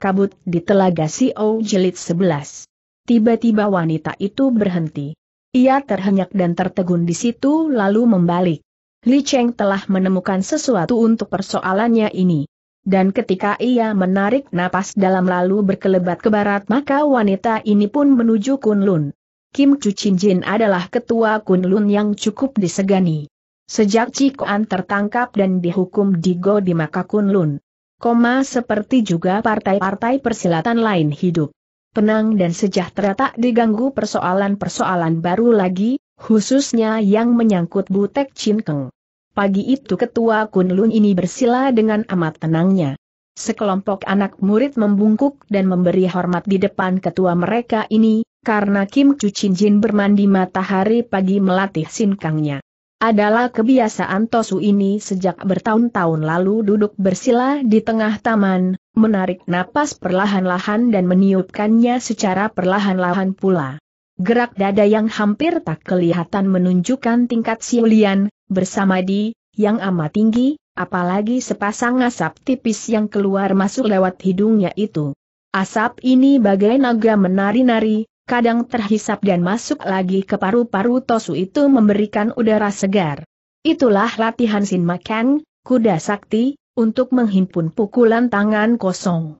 kabut di telaga CEO Jelit 11. Tiba-tiba wanita itu berhenti. Ia terhenyak dan tertegun di situ lalu membalik. Li Cheng telah menemukan sesuatu untuk persoalannya ini. Dan ketika ia menarik napas dalam lalu berkelebat ke barat maka wanita ini pun menuju Kunlun. Kim Chu Chin Jin adalah ketua Kunlun yang cukup disegani. Sejak Cikoan tertangkap dan dihukum di Godi maka Kunlun koma seperti juga partai-partai persilatan lain hidup. Tenang dan sejahtera tak diganggu persoalan-persoalan baru lagi, khususnya yang menyangkut Butek Cinkeng. Pagi itu ketua Kunlun ini bersila dengan amat tenangnya. Sekelompok anak murid membungkuk dan memberi hormat di depan ketua mereka ini, karena Kim Chu Chin Jin bermandi matahari pagi melatih sinkangnya adalah kebiasaan Tosu ini sejak bertahun-tahun lalu duduk bersila di tengah taman, menarik napas perlahan-lahan dan meniupkannya secara perlahan-lahan pula. Gerak dada yang hampir tak kelihatan menunjukkan tingkat siulian, bersama di, yang amat tinggi, apalagi sepasang asap tipis yang keluar masuk lewat hidungnya itu. Asap ini bagai naga menari-nari, kadang terhisap dan masuk lagi ke paru-paru Tosu itu memberikan udara segar. Itulah latihan Sin Makan, kuda sakti, untuk menghimpun pukulan tangan kosong.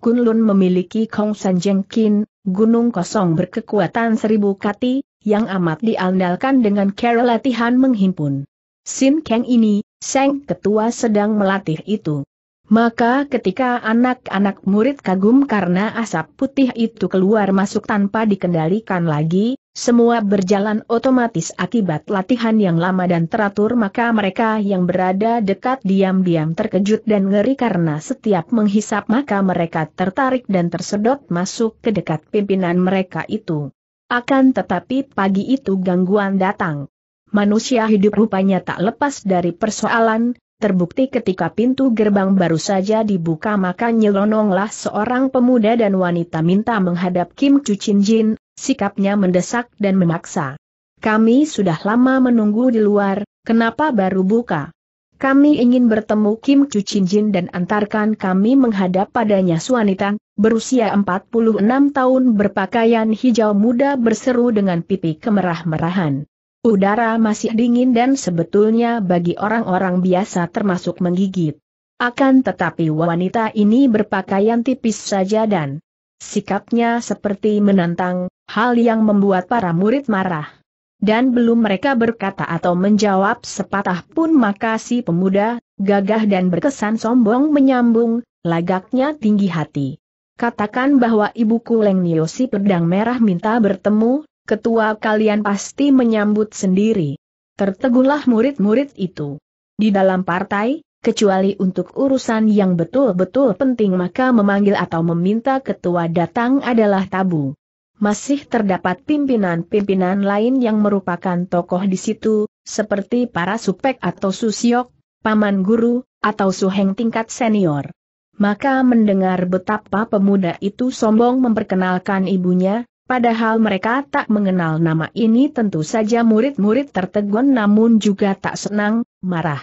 Kunlun memiliki Kong San Jeng Kin, gunung kosong berkekuatan seribu kati, yang amat diandalkan dengan cara latihan menghimpun. Sin Kang ini, Seng Ketua sedang melatih itu. Maka ketika anak-anak murid kagum karena asap putih itu keluar masuk tanpa dikendalikan lagi, semua berjalan otomatis akibat latihan yang lama dan teratur maka mereka yang berada dekat diam-diam terkejut dan ngeri karena setiap menghisap maka mereka tertarik dan tersedot masuk ke dekat pimpinan mereka itu. Akan tetapi pagi itu gangguan datang. Manusia hidup rupanya tak lepas dari persoalan, Terbukti ketika pintu gerbang baru saja dibuka maka nyelononglah seorang pemuda dan wanita minta menghadap Kim Chu Chuchin Jin, sikapnya mendesak dan memaksa. Kami sudah lama menunggu di luar, kenapa baru buka? Kami ingin bertemu Kim Chu Chuchin Jin dan antarkan kami menghadap padanya suanita, berusia 46 tahun berpakaian hijau muda berseru dengan pipi kemerah-merahan. Udara masih dingin dan sebetulnya bagi orang-orang biasa termasuk menggigit. Akan tetapi wanita ini berpakaian tipis saja dan sikapnya seperti menantang, hal yang membuat para murid marah. Dan belum mereka berkata atau menjawab sepatah pun maka si pemuda, gagah dan berkesan sombong menyambung, lagaknya tinggi hati. Katakan bahwa ibuku Leng Niosi pedang merah minta bertemu, ketua kalian pasti menyambut sendiri. Tertegulah murid-murid itu. Di dalam partai, kecuali untuk urusan yang betul-betul penting maka memanggil atau meminta ketua datang adalah tabu. Masih terdapat pimpinan-pimpinan lain yang merupakan tokoh di situ, seperti para supek atau susiok, paman guru, atau suheng tingkat senior. Maka mendengar betapa pemuda itu sombong memperkenalkan ibunya, Padahal mereka tak mengenal nama ini tentu saja murid-murid tertegun namun juga tak senang, marah.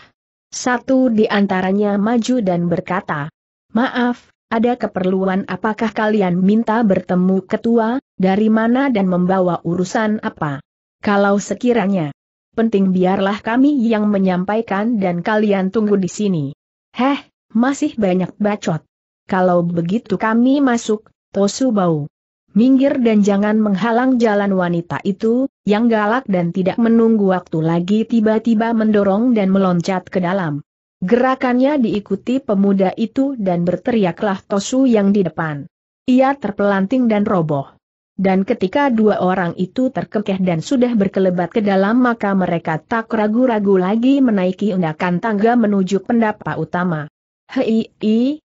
Satu di antaranya maju dan berkata, Maaf, ada keperluan apakah kalian minta bertemu ketua, dari mana dan membawa urusan apa? Kalau sekiranya penting biarlah kami yang menyampaikan dan kalian tunggu di sini. Heh, masih banyak bacot. Kalau begitu kami masuk, Tosu bau minggir dan jangan menghalang jalan wanita itu, yang galak dan tidak menunggu waktu lagi tiba-tiba mendorong dan meloncat ke dalam. Gerakannya diikuti pemuda itu dan berteriaklah Tosu yang di depan. Ia terpelanting dan roboh. Dan ketika dua orang itu terkekeh dan sudah berkelebat ke dalam maka mereka tak ragu-ragu lagi menaiki undakan tangga menuju pendapa utama. Hei,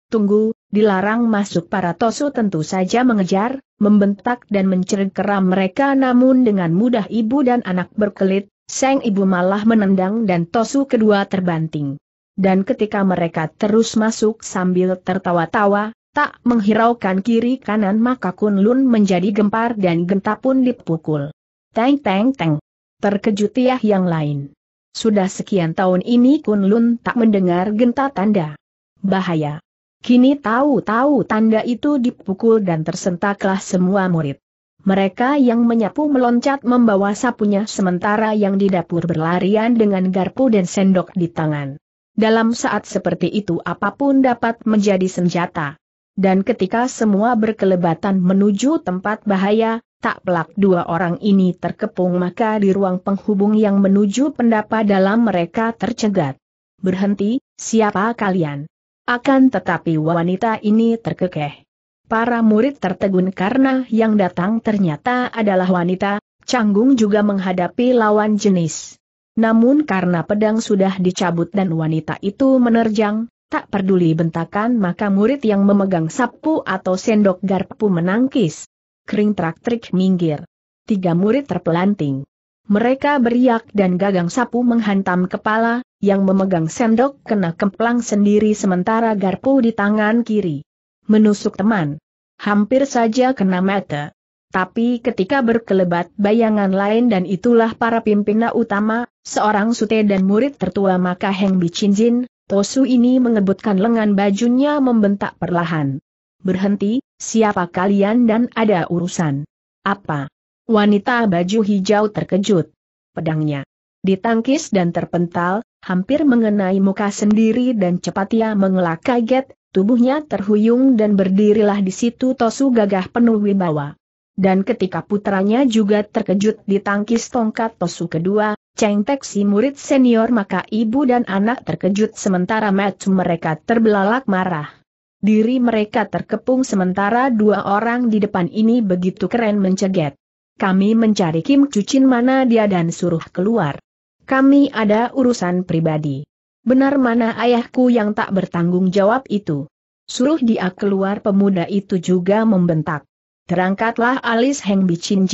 Tunggu, dilarang masuk para Tosu tentu saja mengejar, membentak dan mencerit mereka namun dengan mudah ibu dan anak berkelit, sang ibu malah menendang dan Tosu kedua terbanting. Dan ketika mereka terus masuk sambil tertawa-tawa, tak menghiraukan kiri kanan maka Kunlun menjadi gempar dan genta pun dipukul. Teng teng teng. Terkejut Tiah yang lain. Sudah sekian tahun ini Kunlun tak mendengar genta tanda. Bahaya. Kini tahu-tahu tanda itu dipukul dan tersentaklah semua murid. Mereka yang menyapu meloncat membawa sapunya sementara yang di dapur berlarian dengan garpu dan sendok di tangan. Dalam saat seperti itu apapun dapat menjadi senjata. Dan ketika semua berkelebatan menuju tempat bahaya, tak pelak dua orang ini terkepung maka di ruang penghubung yang menuju pendapa dalam mereka tercegat. Berhenti, siapa kalian? Akan tetapi wanita ini terkekeh. Para murid tertegun karena yang datang ternyata adalah wanita, canggung juga menghadapi lawan jenis. Namun karena pedang sudah dicabut dan wanita itu menerjang, tak peduli bentakan maka murid yang memegang sapu atau sendok garpu menangkis. Kering traktrik minggir. Tiga murid terpelanting. Mereka beriak dan gagang sapu menghantam kepala, yang memegang sendok kena kemplang sendiri sementara garpu di tangan kiri. Menusuk teman. Hampir saja kena mata. Tapi ketika berkelebat bayangan lain dan itulah para pimpinan utama, seorang sute dan murid tertua maka Heng Bicinjin, Tosu ini mengebutkan lengan bajunya membentak perlahan. Berhenti, siapa kalian dan ada urusan? Apa? Wanita baju hijau terkejut. Pedangnya ditangkis dan terpental, hampir mengenai muka sendiri dan cepat ia mengelak kaget, tubuhnya terhuyung dan berdirilah di situ Tosu gagah penuh wibawa. Dan ketika putranya juga terkejut ditangkis tongkat Tosu kedua, Cheng Tek si murid senior maka ibu dan anak terkejut sementara match mereka terbelalak marah. Diri mereka terkepung sementara dua orang di depan ini begitu keren mencegat. Kami mencari Kim Cucin mana dia dan suruh keluar. Kami ada urusan pribadi. Benar mana ayahku yang tak bertanggung jawab itu? Suruh dia keluar pemuda itu juga membentak. Terangkatlah alis Heng Bicin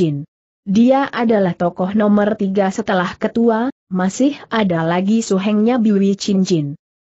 Dia adalah tokoh nomor tiga setelah ketua, masih ada lagi suhengnya Biwi Chin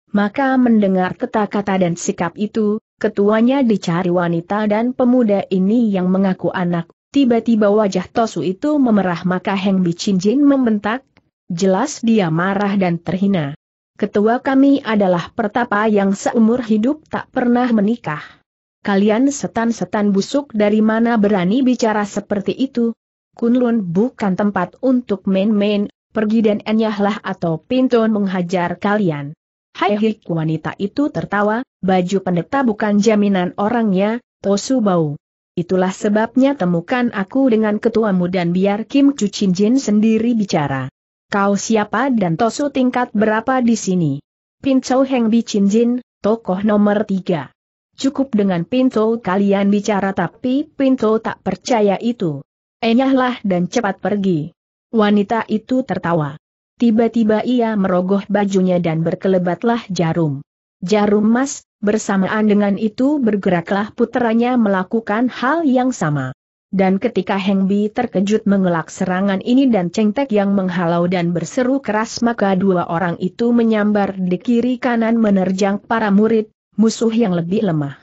Maka mendengar kata-kata dan sikap itu, ketuanya dicari wanita dan pemuda ini yang mengaku anak, tiba-tiba wajah Tosu itu memerah maka Heng Bicin membentak, Jelas dia marah dan terhina. Ketua kami adalah pertapa yang seumur hidup tak pernah menikah. Kalian setan-setan busuk dari mana berani bicara seperti itu? Kunlun bukan tempat untuk main-main, pergi dan enyahlah atau pinton menghajar kalian. Hai hik wanita itu tertawa, baju pendeta bukan jaminan orangnya, Tosu bau. Itulah sebabnya temukan aku dengan ketuamu dan biar Kim Chu Chin Jin sendiri bicara. Kau siapa dan Tosu tingkat berapa di sini? Pinto Heng Bicin Jin, tokoh nomor tiga. Cukup dengan pinto kalian bicara tapi pinto tak percaya itu. Enyahlah dan cepat pergi. Wanita itu tertawa. Tiba-tiba ia merogoh bajunya dan berkelebatlah jarum. Jarum emas, bersamaan dengan itu bergeraklah putranya melakukan hal yang sama dan ketika Heng Bi terkejut mengelak serangan ini dan Cheng Tek yang menghalau dan berseru keras maka dua orang itu menyambar di kiri kanan menerjang para murid, musuh yang lebih lemah.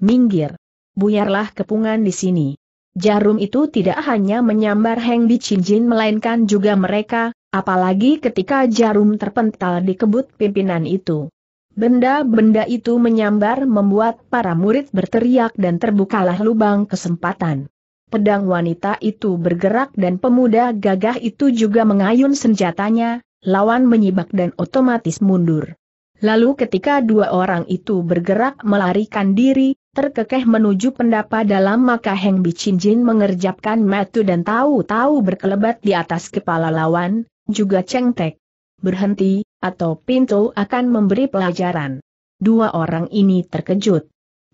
Minggir! Buyarlah kepungan di sini. Jarum itu tidak hanya menyambar Heng Bi Cinjin melainkan juga mereka, apalagi ketika jarum terpental di kebut pimpinan itu. Benda-benda itu menyambar membuat para murid berteriak dan terbukalah lubang kesempatan. Pedang wanita itu bergerak dan pemuda gagah itu juga mengayun senjatanya, lawan menyibak dan otomatis mundur. Lalu ketika dua orang itu bergerak melarikan diri, terkekeh menuju pendapa dalam maka Heng Bicinjin mengerjapkan metu dan tahu-tahu berkelebat di atas kepala lawan, juga cengtek. Berhenti, atau pintu akan memberi pelajaran. Dua orang ini terkejut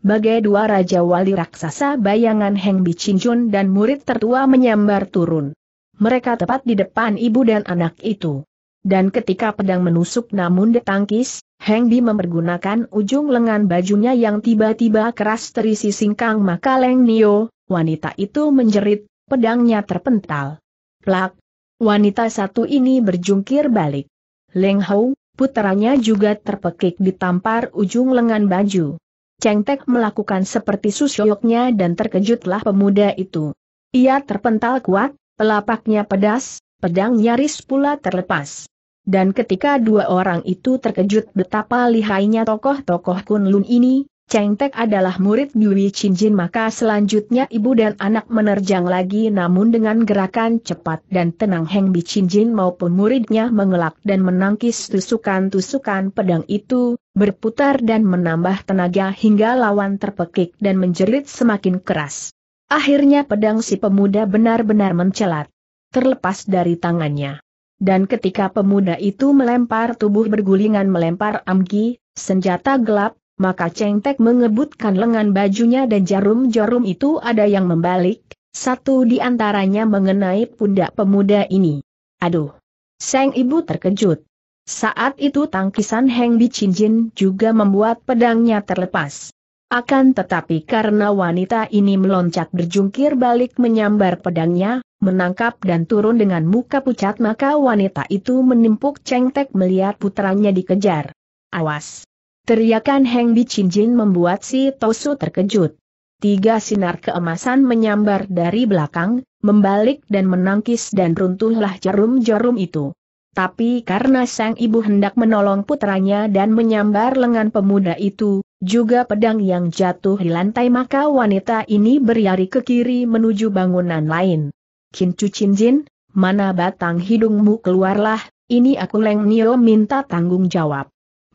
bagai dua raja wali raksasa bayangan Heng Bichinjun dan murid tertua menyambar turun. Mereka tepat di depan ibu dan anak itu. Dan ketika pedang menusuk namun ditangkis, Heng Bi mempergunakan ujung lengan bajunya yang tiba-tiba keras terisi singkang maka Leng Nio, wanita itu menjerit, pedangnya terpental. Plak! Wanita satu ini berjungkir balik. Leng Hou, puteranya juga terpekik ditampar ujung lengan baju. Cengtek melakukan seperti susyoknya dan terkejutlah pemuda itu. Ia terpental kuat, pelapaknya pedas, pedang nyaris pula terlepas. Dan ketika dua orang itu terkejut betapa lihainya tokoh-tokoh Kunlun ini, Cheng Tek adalah murid Yui Chin Jin maka selanjutnya ibu dan anak menerjang lagi namun dengan gerakan cepat dan tenang Heng Bi Chin Jin maupun muridnya mengelak dan menangkis tusukan-tusukan pedang itu, berputar dan menambah tenaga hingga lawan terpekik dan menjerit semakin keras. Akhirnya pedang si pemuda benar-benar mencelat. Terlepas dari tangannya. Dan ketika pemuda itu melempar tubuh bergulingan melempar amgi, senjata gelap, maka Cheng Tek mengebutkan lengan bajunya dan jarum-jarum itu ada yang membalik, satu di antaranya mengenai pundak pemuda ini. Aduh! Seng ibu terkejut. Saat itu tangkisan Heng Bicinjin juga membuat pedangnya terlepas. Akan tetapi karena wanita ini meloncat berjungkir balik menyambar pedangnya, menangkap dan turun dengan muka pucat maka wanita itu menimpuk Cheng Tek melihat putranya dikejar. Awas! Teriakan Heng Bicinjin membuat si Tosu terkejut. Tiga sinar keemasan menyambar dari belakang, membalik dan menangkis dan runtuhlah jarum-jarum itu. Tapi karena sang ibu hendak menolong putranya dan menyambar lengan pemuda itu, juga pedang yang jatuh di lantai maka wanita ini berlari ke kiri menuju bangunan lain. Kincu Cinjin, mana batang hidungmu keluarlah, ini aku Leng Nio minta tanggung jawab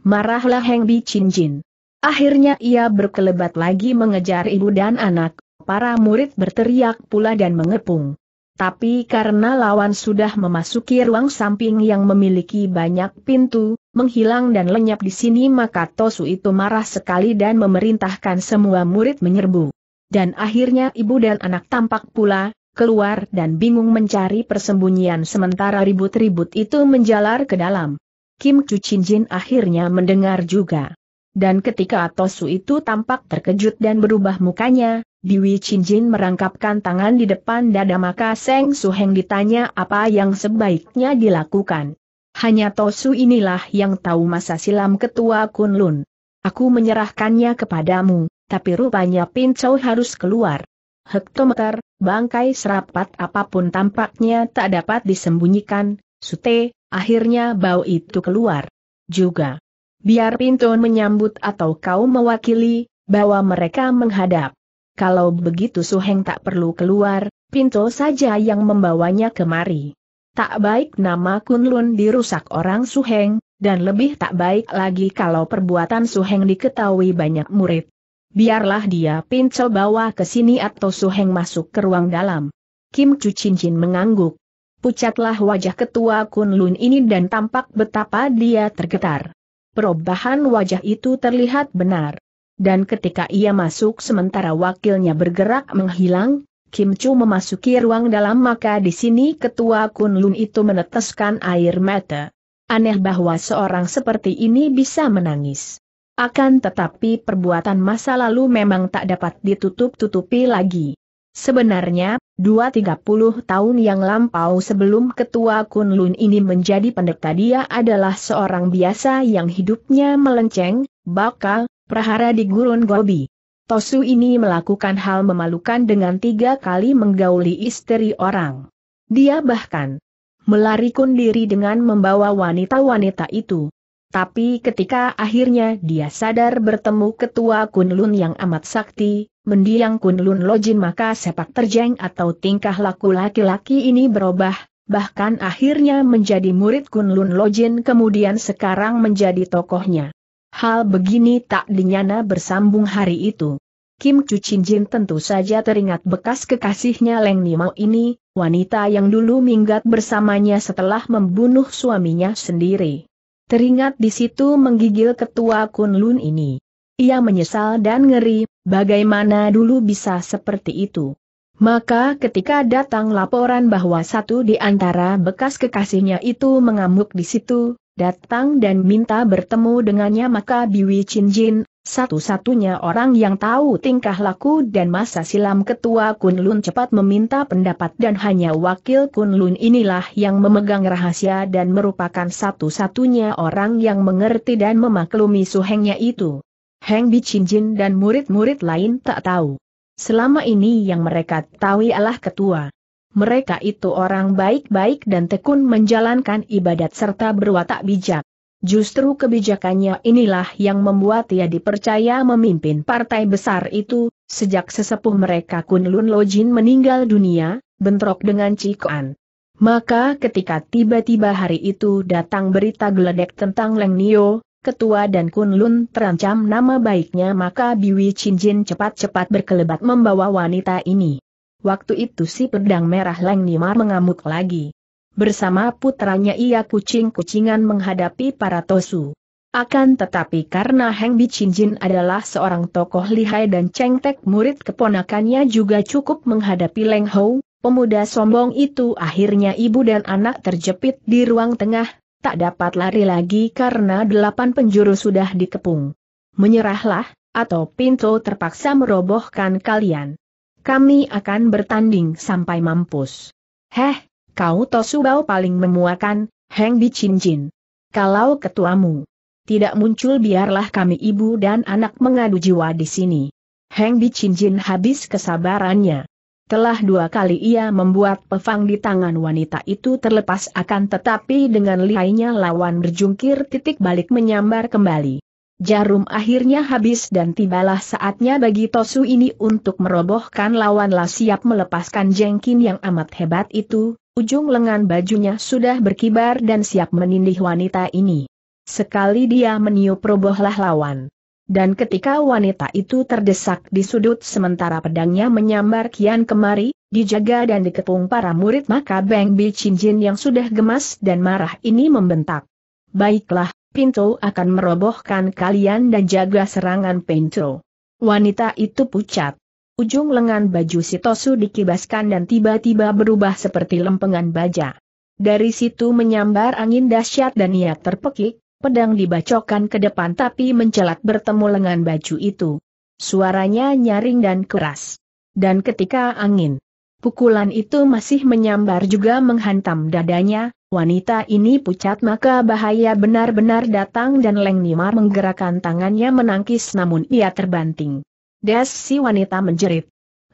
marahlah Heng Bi Chin Jin. Akhirnya ia berkelebat lagi mengejar ibu dan anak, para murid berteriak pula dan mengepung. Tapi karena lawan sudah memasuki ruang samping yang memiliki banyak pintu, menghilang dan lenyap di sini maka Tosu itu marah sekali dan memerintahkan semua murid menyerbu. Dan akhirnya ibu dan anak tampak pula, keluar dan bingung mencari persembunyian sementara ribut-ribut itu menjalar ke dalam. Kim Chu Chin Jin akhirnya mendengar juga. Dan ketika Tosu itu tampak terkejut dan berubah mukanya, Biwi Chin Jin merangkapkan tangan di depan dada maka Seng Su Heng ditanya apa yang sebaiknya dilakukan. Hanya Tosu inilah yang tahu masa silam ketua Kunlun. Aku menyerahkannya kepadamu, tapi rupanya Pin Chou harus keluar. Hektometer, bangkai serapat apapun tampaknya tak dapat disembunyikan, Sute, Akhirnya bau itu keluar. Juga. Biar Pinton menyambut atau kau mewakili, bawa mereka menghadap. Kalau begitu Suheng tak perlu keluar, Pinto saja yang membawanya kemari. Tak baik nama Kunlun dirusak orang Suheng, dan lebih tak baik lagi kalau perbuatan Suheng diketahui banyak murid. Biarlah dia Pinto bawa ke sini atau Suheng masuk ke ruang dalam. Kim Chu Chin Cincin mengangguk pucatlah wajah ketua Kunlun ini dan tampak betapa dia tergetar. Perubahan wajah itu terlihat benar. Dan ketika ia masuk sementara wakilnya bergerak menghilang, Kim Chu memasuki ruang dalam maka di sini ketua Kunlun itu meneteskan air mata. Aneh bahwa seorang seperti ini bisa menangis. Akan tetapi perbuatan masa lalu memang tak dapat ditutup-tutupi lagi. Sebenarnya, 2-30 tahun yang lampau sebelum ketua Kunlun ini menjadi pendeta dia adalah seorang biasa yang hidupnya melenceng, bakal, prahara di gurun Gobi. Tosu ini melakukan hal memalukan dengan tiga kali menggauli istri orang. Dia bahkan melarikan diri dengan membawa wanita-wanita itu. Tapi ketika akhirnya dia sadar bertemu ketua Kunlun yang amat sakti, mendiang Kunlun Lojin maka sepak terjang atau tingkah laku laki-laki ini berubah, bahkan akhirnya menjadi murid Kunlun Lojin kemudian sekarang menjadi tokohnya. Hal begini tak dinyana bersambung hari itu. Kim Chu Chin Jin tentu saja teringat bekas kekasihnya Leng Ni Nimau ini, wanita yang dulu minggat bersamanya setelah membunuh suaminya sendiri. Teringat di situ menggigil ketua Kunlun ini. Ia menyesal dan ngeri, Bagaimana dulu bisa seperti itu? Maka ketika datang laporan bahwa satu di antara bekas kekasihnya itu mengamuk di situ, datang dan minta bertemu dengannya maka Biwi Chin Jin, satu-satunya orang yang tahu tingkah laku dan masa silam ketua Kunlun cepat meminta pendapat dan hanya wakil Kunlun inilah yang memegang rahasia dan merupakan satu-satunya orang yang mengerti dan memaklumi suhengnya itu. Heng Bicinjin dan murid-murid lain tak tahu. Selama ini yang mereka tahu ialah ketua. Mereka itu orang baik-baik dan tekun menjalankan ibadat serta berwatak bijak. Justru kebijakannya inilah yang membuat ia dipercaya memimpin partai besar itu, sejak sesepuh mereka Kunlun Jin meninggal dunia, bentrok dengan Cikuan. Maka ketika tiba-tiba hari itu datang berita geledek tentang Leng Nio, ketua dan Kunlun terancam nama baiknya maka Biwi Chinjin cepat-cepat berkelebat membawa wanita ini. Waktu itu si pedang merah Leng Nimar mengamuk lagi. Bersama putranya ia kucing-kucingan menghadapi para Tosu. Akan tetapi karena Heng Chinjin adalah seorang tokoh lihai dan cengtek murid keponakannya juga cukup menghadapi Leng Hou, pemuda sombong itu akhirnya ibu dan anak terjepit di ruang tengah, tak dapat lari lagi karena delapan penjuru sudah dikepung. Menyerahlah, atau Pinto terpaksa merobohkan kalian. Kami akan bertanding sampai mampus. Heh, kau Tosubao paling memuakan, Heng cincin. Kalau ketuamu tidak muncul biarlah kami ibu dan anak mengadu jiwa di sini. Heng cincin habis kesabarannya. Telah dua kali ia membuat pefang di tangan wanita itu terlepas akan tetapi dengan lihainya lawan berjungkir titik balik menyambar kembali. Jarum akhirnya habis dan tibalah saatnya bagi Tosu ini untuk merobohkan lawanlah siap melepaskan jengkin yang amat hebat itu, ujung lengan bajunya sudah berkibar dan siap menindih wanita ini. Sekali dia meniup robohlah lawan. Dan ketika wanita itu terdesak di sudut sementara pedangnya menyambar kian kemari, dijaga dan dikepung para murid maka Beng Bi Jin yang sudah gemas dan marah ini membentak. Baiklah, Pinto akan merobohkan kalian dan jaga serangan Pinto. Wanita itu pucat. Ujung lengan baju Sitosu dikibaskan dan tiba-tiba berubah seperti lempengan baja. Dari situ menyambar angin dahsyat dan ia terpekik, pedang dibacokan ke depan tapi mencelat bertemu lengan baju itu. Suaranya nyaring dan keras. Dan ketika angin pukulan itu masih menyambar juga menghantam dadanya, wanita ini pucat maka bahaya benar-benar datang dan Leng Nimar menggerakkan tangannya menangkis namun ia terbanting. Des si wanita menjerit.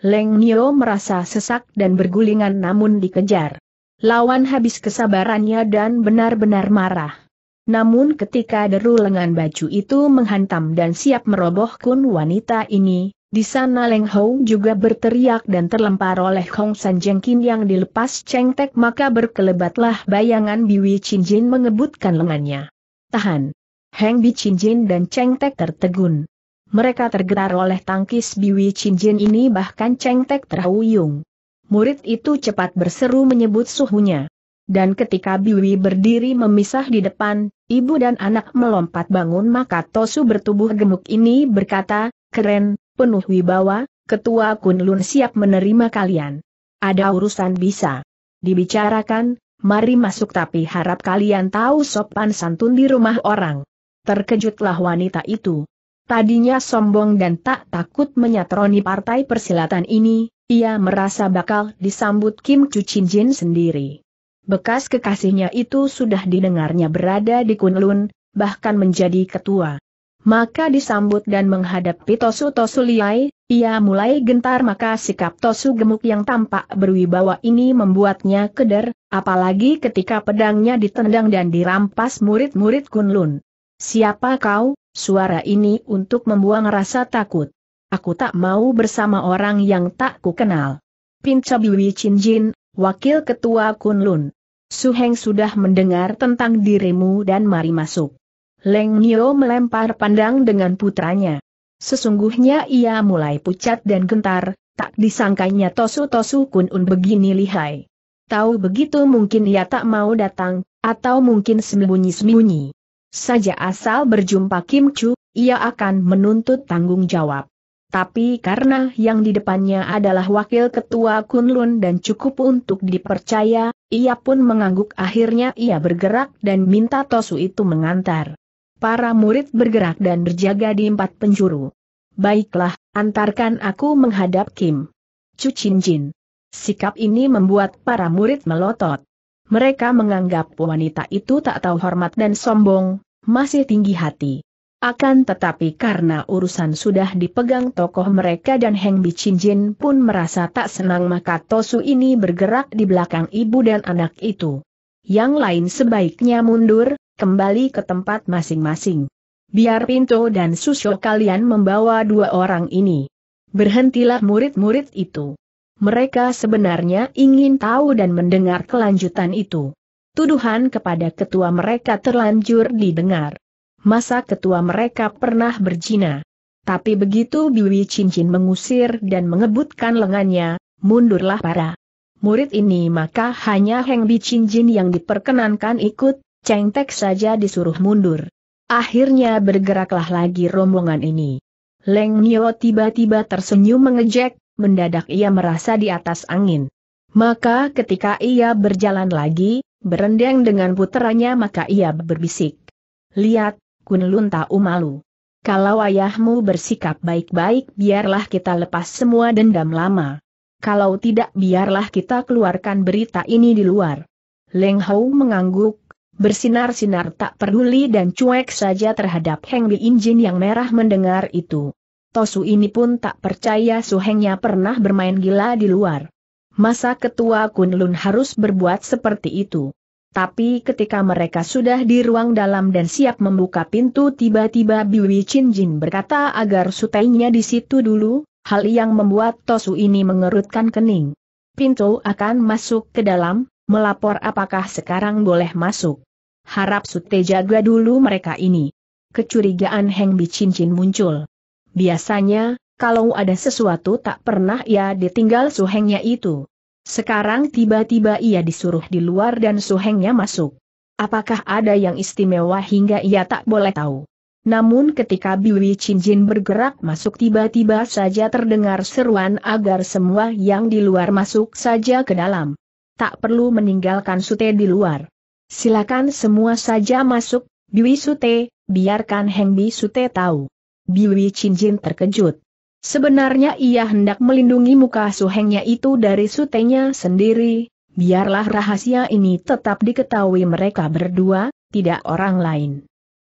Leng Nio merasa sesak dan bergulingan namun dikejar. Lawan habis kesabarannya dan benar-benar marah. Namun ketika deru lengan baju itu menghantam dan siap merobohkan wanita ini, di sana Leng Hou juga berteriak dan terlempar oleh Hong San Jengkin yang dilepas Cheng Tek maka berkelebatlah bayangan Biwi Chin Jin mengebutkan lengannya. Tahan! Heng Bi Chin Jin dan Cheng Tek tertegun. Mereka tergerak oleh tangkis Biwi Chin Jin ini bahkan Cheng Tek terhuyung. Murid itu cepat berseru menyebut suhunya dan ketika Biwi berdiri memisah di depan, ibu dan anak melompat bangun maka Tosu bertubuh gemuk ini berkata, keren, penuh wibawa, ketua Kunlun siap menerima kalian. Ada urusan bisa dibicarakan, mari masuk tapi harap kalian tahu sopan santun di rumah orang. Terkejutlah wanita itu. Tadinya sombong dan tak takut menyatroni partai persilatan ini, ia merasa bakal disambut Kim Chu Chin Jin sendiri. Bekas kekasihnya itu sudah didengarnya berada di Kunlun, bahkan menjadi ketua. Maka disambut dan menghadapi Tosu Tosu Liai, ia mulai gentar maka sikap Tosu gemuk yang tampak berwibawa ini membuatnya keder, apalagi ketika pedangnya ditendang dan dirampas murid-murid Kunlun. Siapa kau? Suara ini untuk membuang rasa takut. Aku tak mau bersama orang yang tak kukenal. Pinca Biwi Chin Jin, Wakil Ketua Kunlun. Heng sudah mendengar tentang dirimu dan mari masuk. Leng Nio melempar pandang dengan putranya. Sesungguhnya ia mulai pucat dan gentar, tak disangkanya Tosu-Tosu Kunun begini lihai. Tahu begitu mungkin ia tak mau datang, atau mungkin sembunyi-sembunyi. Saja asal berjumpa Kim Chu, ia akan menuntut tanggung jawab tapi karena yang di depannya adalah wakil ketua Kunlun dan cukup untuk dipercaya, ia pun mengangguk akhirnya ia bergerak dan minta Tosu itu mengantar. Para murid bergerak dan berjaga di empat penjuru. Baiklah, antarkan aku menghadap Kim. Cucin Jin. Sikap ini membuat para murid melotot. Mereka menganggap wanita itu tak tahu hormat dan sombong, masih tinggi hati. Akan tetapi karena urusan sudah dipegang tokoh mereka dan Heng Bicinjin pun merasa tak senang maka Tosu ini bergerak di belakang ibu dan anak itu. Yang lain sebaiknya mundur, kembali ke tempat masing-masing. Biar Pinto dan Susyo kalian membawa dua orang ini. Berhentilah murid-murid itu. Mereka sebenarnya ingin tahu dan mendengar kelanjutan itu. Tuduhan kepada ketua mereka terlanjur didengar masa ketua mereka pernah berjina. Tapi begitu Biwi Cincin mengusir dan mengebutkan lengannya, mundurlah para murid ini maka hanya Heng Bi Cincin yang diperkenankan ikut, Cheng Tek saja disuruh mundur. Akhirnya bergeraklah lagi rombongan ini. Leng Nio tiba-tiba tersenyum mengejek, mendadak ia merasa di atas angin. Maka ketika ia berjalan lagi, berendeng dengan puteranya maka ia berbisik. Lihat, Kunlun tak malu. Kalau ayahmu bersikap baik-baik biarlah kita lepas semua dendam lama. Kalau tidak biarlah kita keluarkan berita ini di luar. Leng Hou mengangguk, bersinar-sinar tak peduli dan cuek saja terhadap Heng Li Injin yang merah mendengar itu. Tosu ini pun tak percaya suhengnya pernah bermain gila di luar. Masa ketua Kunlun harus berbuat seperti itu? Tapi ketika mereka sudah di ruang dalam dan siap membuka pintu tiba-tiba Biwi Chin Jin berkata agar sutainya di situ dulu, hal yang membuat Tosu ini mengerutkan kening. Pintu akan masuk ke dalam, melapor apakah sekarang boleh masuk. Harap sute jaga dulu mereka ini. Kecurigaan Heng Bi Chin Jin muncul. Biasanya, kalau ada sesuatu tak pernah ia ditinggal suhengnya itu. Sekarang tiba-tiba ia disuruh di luar dan suhengnya masuk. Apakah ada yang istimewa hingga ia tak boleh tahu? Namun ketika Biwi Cincin bergerak masuk tiba-tiba saja terdengar seruan agar semua yang di luar masuk saja ke dalam. Tak perlu meninggalkan Sute di luar. Silakan semua saja masuk, Biwi Sute, biarkan Hengbi Sute tahu. Biwi Cincin terkejut. Sebenarnya ia hendak melindungi muka suhengnya itu dari sutenya sendiri, biarlah rahasia ini tetap diketahui mereka berdua, tidak orang lain.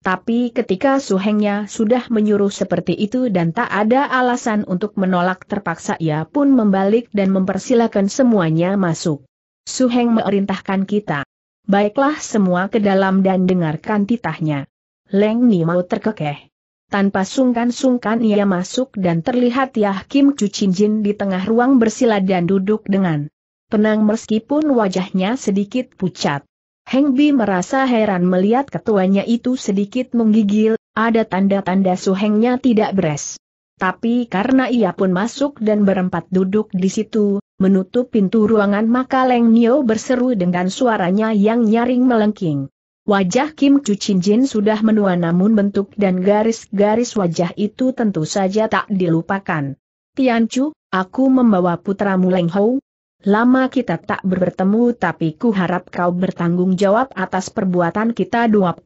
Tapi ketika suhengnya sudah menyuruh seperti itu dan tak ada alasan untuk menolak terpaksa ia pun membalik dan mempersilahkan semuanya masuk. Suheng merintahkan kita. Baiklah semua ke dalam dan dengarkan titahnya. Leng Ni terkekeh. Tanpa sungkan-sungkan ia masuk dan terlihat Yah Kim Chu Chin Jin di tengah ruang bersila dan duduk dengan tenang meskipun wajahnya sedikit pucat. Heng Bi merasa heran melihat ketuanya itu sedikit menggigil, ada tanda-tanda suhengnya tidak beres. Tapi karena ia pun masuk dan berempat duduk di situ, menutup pintu ruangan maka Leng Nio berseru dengan suaranya yang nyaring melengking. Wajah Kim Chu Chin Jin sudah menua namun bentuk dan garis-garis wajah itu tentu saja tak dilupakan. Tian Chu, aku membawa putramu Leng Hou. Lama kita tak bertemu tapi ku harap kau bertanggung jawab atas perbuatan kita 26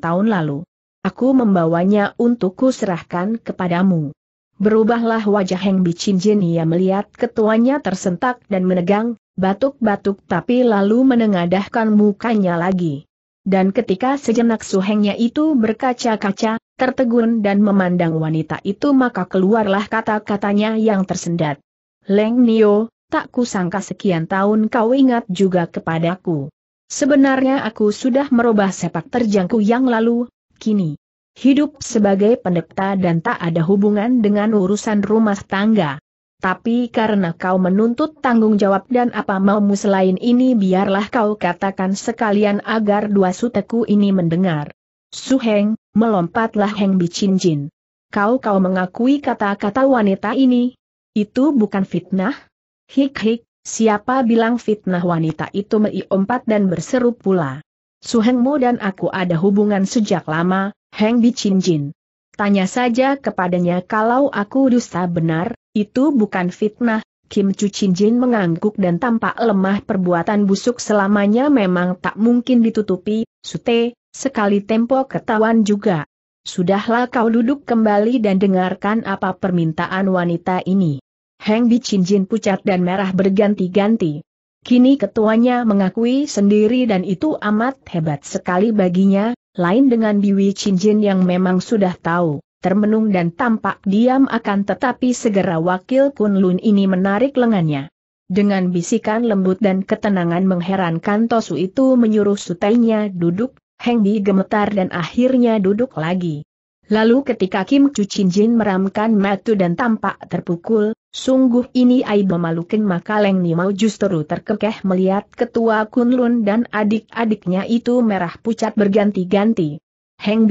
tahun lalu. Aku membawanya untuk ku serahkan kepadamu. Berubahlah wajah Heng Bi Chin Jin ia melihat ketuanya tersentak dan menegang, batuk-batuk tapi lalu menengadahkan mukanya lagi. Dan ketika sejenak suhengnya itu berkaca-kaca, tertegun dan memandang wanita itu maka keluarlah kata-katanya yang tersendat. Leng Nio, tak kusangka sekian tahun kau ingat juga kepadaku. Sebenarnya aku sudah merubah sepak terjangku yang lalu, kini. Hidup sebagai pendeta dan tak ada hubungan dengan urusan rumah tangga. Tapi karena kau menuntut tanggung jawab dan apa maumu selain ini biarlah kau katakan sekalian agar dua suteku ini mendengar. Suheng, melompatlah Heng Bicin Kau-kau mengakui kata-kata wanita ini? Itu bukan fitnah? Hik-hik, siapa bilang fitnah wanita itu meiompat dan berseru pula. Suhengmu dan aku ada hubungan sejak lama, Heng Bicin Tanya saja kepadanya kalau aku dusta benar, itu bukan fitnah, Kim Chu Chin Jin mengangguk dan tampak lemah perbuatan busuk selamanya memang tak mungkin ditutupi, Sute, sekali tempo ketahuan juga. Sudahlah kau duduk kembali dan dengarkan apa permintaan wanita ini. Heng Jin pucat dan merah berganti-ganti. Kini ketuanya mengakui sendiri dan itu amat hebat sekali baginya, lain dengan Biwi Chin Jin yang memang sudah tahu termenung dan tampak diam akan tetapi segera wakil Kunlun ini menarik lengannya. Dengan bisikan lembut dan ketenangan mengherankan Tosu itu menyuruh sutainya duduk, Heng gemetar dan akhirnya duduk lagi. Lalu ketika Kim Cucin Jin meramkan matu dan tampak terpukul, sungguh ini aib memalukan maka Leng Nimau justru terkekeh melihat ketua Kunlun dan adik-adiknya itu merah pucat berganti-ganti. Heng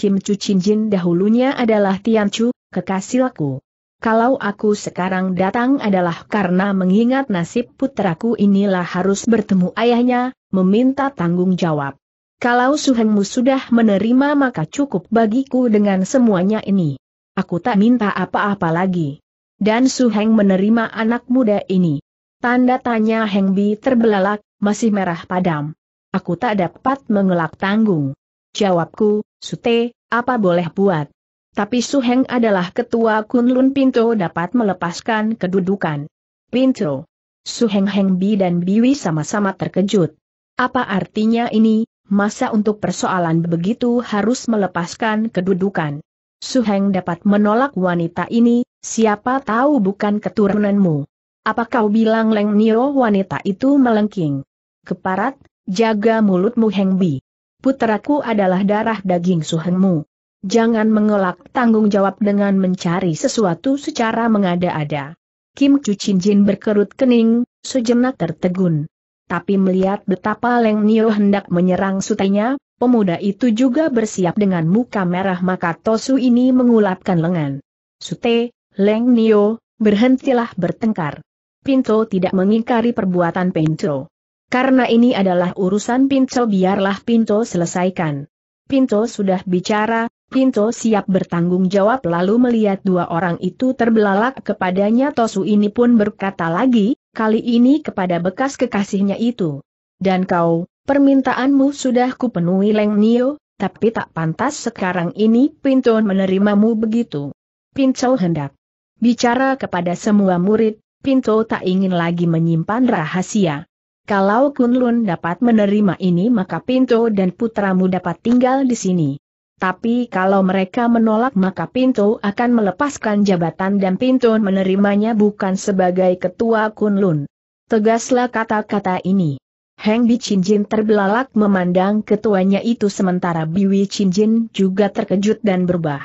Kim Chu Chin Jin dahulunya adalah Tian Chu, kekasihku. Kalau aku sekarang datang adalah karena mengingat nasib putraku inilah harus bertemu ayahnya, meminta tanggung jawab. Kalau suhengmu sudah menerima maka cukup bagiku dengan semuanya ini. Aku tak minta apa-apa lagi. Dan Suheng menerima anak muda ini. Tanda tanya Hengbi terbelalak, masih merah padam. Aku tak dapat mengelak tanggung. Jawabku, Sute, apa boleh buat? Tapi su-heng adalah ketua Kunlun Pinto dapat melepaskan kedudukan. Pinto. su Heng Bi dan Biwi sama-sama terkejut. Apa artinya ini, masa untuk persoalan begitu harus melepaskan kedudukan? su-heng dapat menolak wanita ini, siapa tahu bukan keturunanmu. Apa kau bilang Leng Nio wanita itu melengking? Keparat, jaga mulutmu Heng Bi puteraku adalah darah daging suhengmu. Jangan mengelak tanggung jawab dengan mencari sesuatu secara mengada-ada. Kim Cucin Jin berkerut kening, sejenak tertegun. Tapi melihat betapa Leng Nio hendak menyerang sutenya, pemuda itu juga bersiap dengan muka merah maka Tosu ini mengulapkan lengan. Sute, Leng Nio, berhentilah bertengkar. Pinto tidak mengingkari perbuatan Pinto. Karena ini adalah urusan Pinto biarlah Pinto selesaikan. Pinto sudah bicara, Pinto siap bertanggung jawab lalu melihat dua orang itu terbelalak kepadanya Tosu ini pun berkata lagi, kali ini kepada bekas kekasihnya itu. Dan kau, permintaanmu sudah kupenuhi Leng Nio, tapi tak pantas sekarang ini Pinto menerimamu begitu. Pinto hendak bicara kepada semua murid, Pinto tak ingin lagi menyimpan rahasia. Kalau Kunlun dapat menerima ini maka Pinto dan putramu dapat tinggal di sini. Tapi kalau mereka menolak maka Pinto akan melepaskan jabatan dan Pinto menerimanya bukan sebagai ketua Kunlun. Tegaslah kata-kata ini. Heng Bicinjin terbelalak memandang ketuanya itu sementara Biwi Cinjin juga terkejut dan berubah.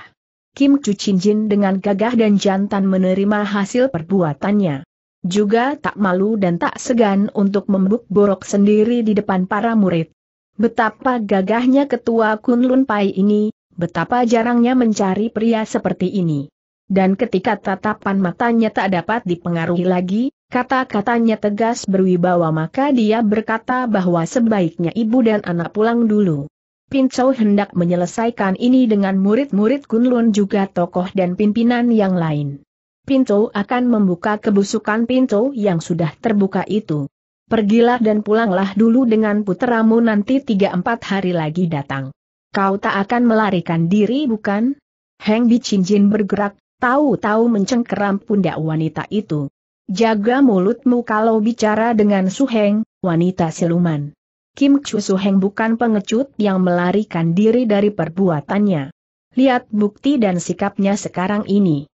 Kim Chu Cinjin dengan gagah dan jantan menerima hasil perbuatannya juga tak malu dan tak segan untuk membuk borok sendiri di depan para murid. Betapa gagahnya ketua Kunlun Pai ini, betapa jarangnya mencari pria seperti ini. Dan ketika tatapan matanya tak dapat dipengaruhi lagi, kata-katanya tegas berwibawa maka dia berkata bahwa sebaiknya ibu dan anak pulang dulu. Pincau hendak menyelesaikan ini dengan murid-murid Kunlun juga tokoh dan pimpinan yang lain pintu akan membuka kebusukan pintu yang sudah terbuka itu. Pergilah dan pulanglah dulu dengan puteramu nanti tiga empat hari lagi datang. Kau tak akan melarikan diri bukan? Heng Bicinjin bergerak, tahu-tahu mencengkeram pundak wanita itu. Jaga mulutmu kalau bicara dengan Su Heng, wanita siluman. Kim Chu Heng bukan pengecut yang melarikan diri dari perbuatannya. Lihat bukti dan sikapnya sekarang ini.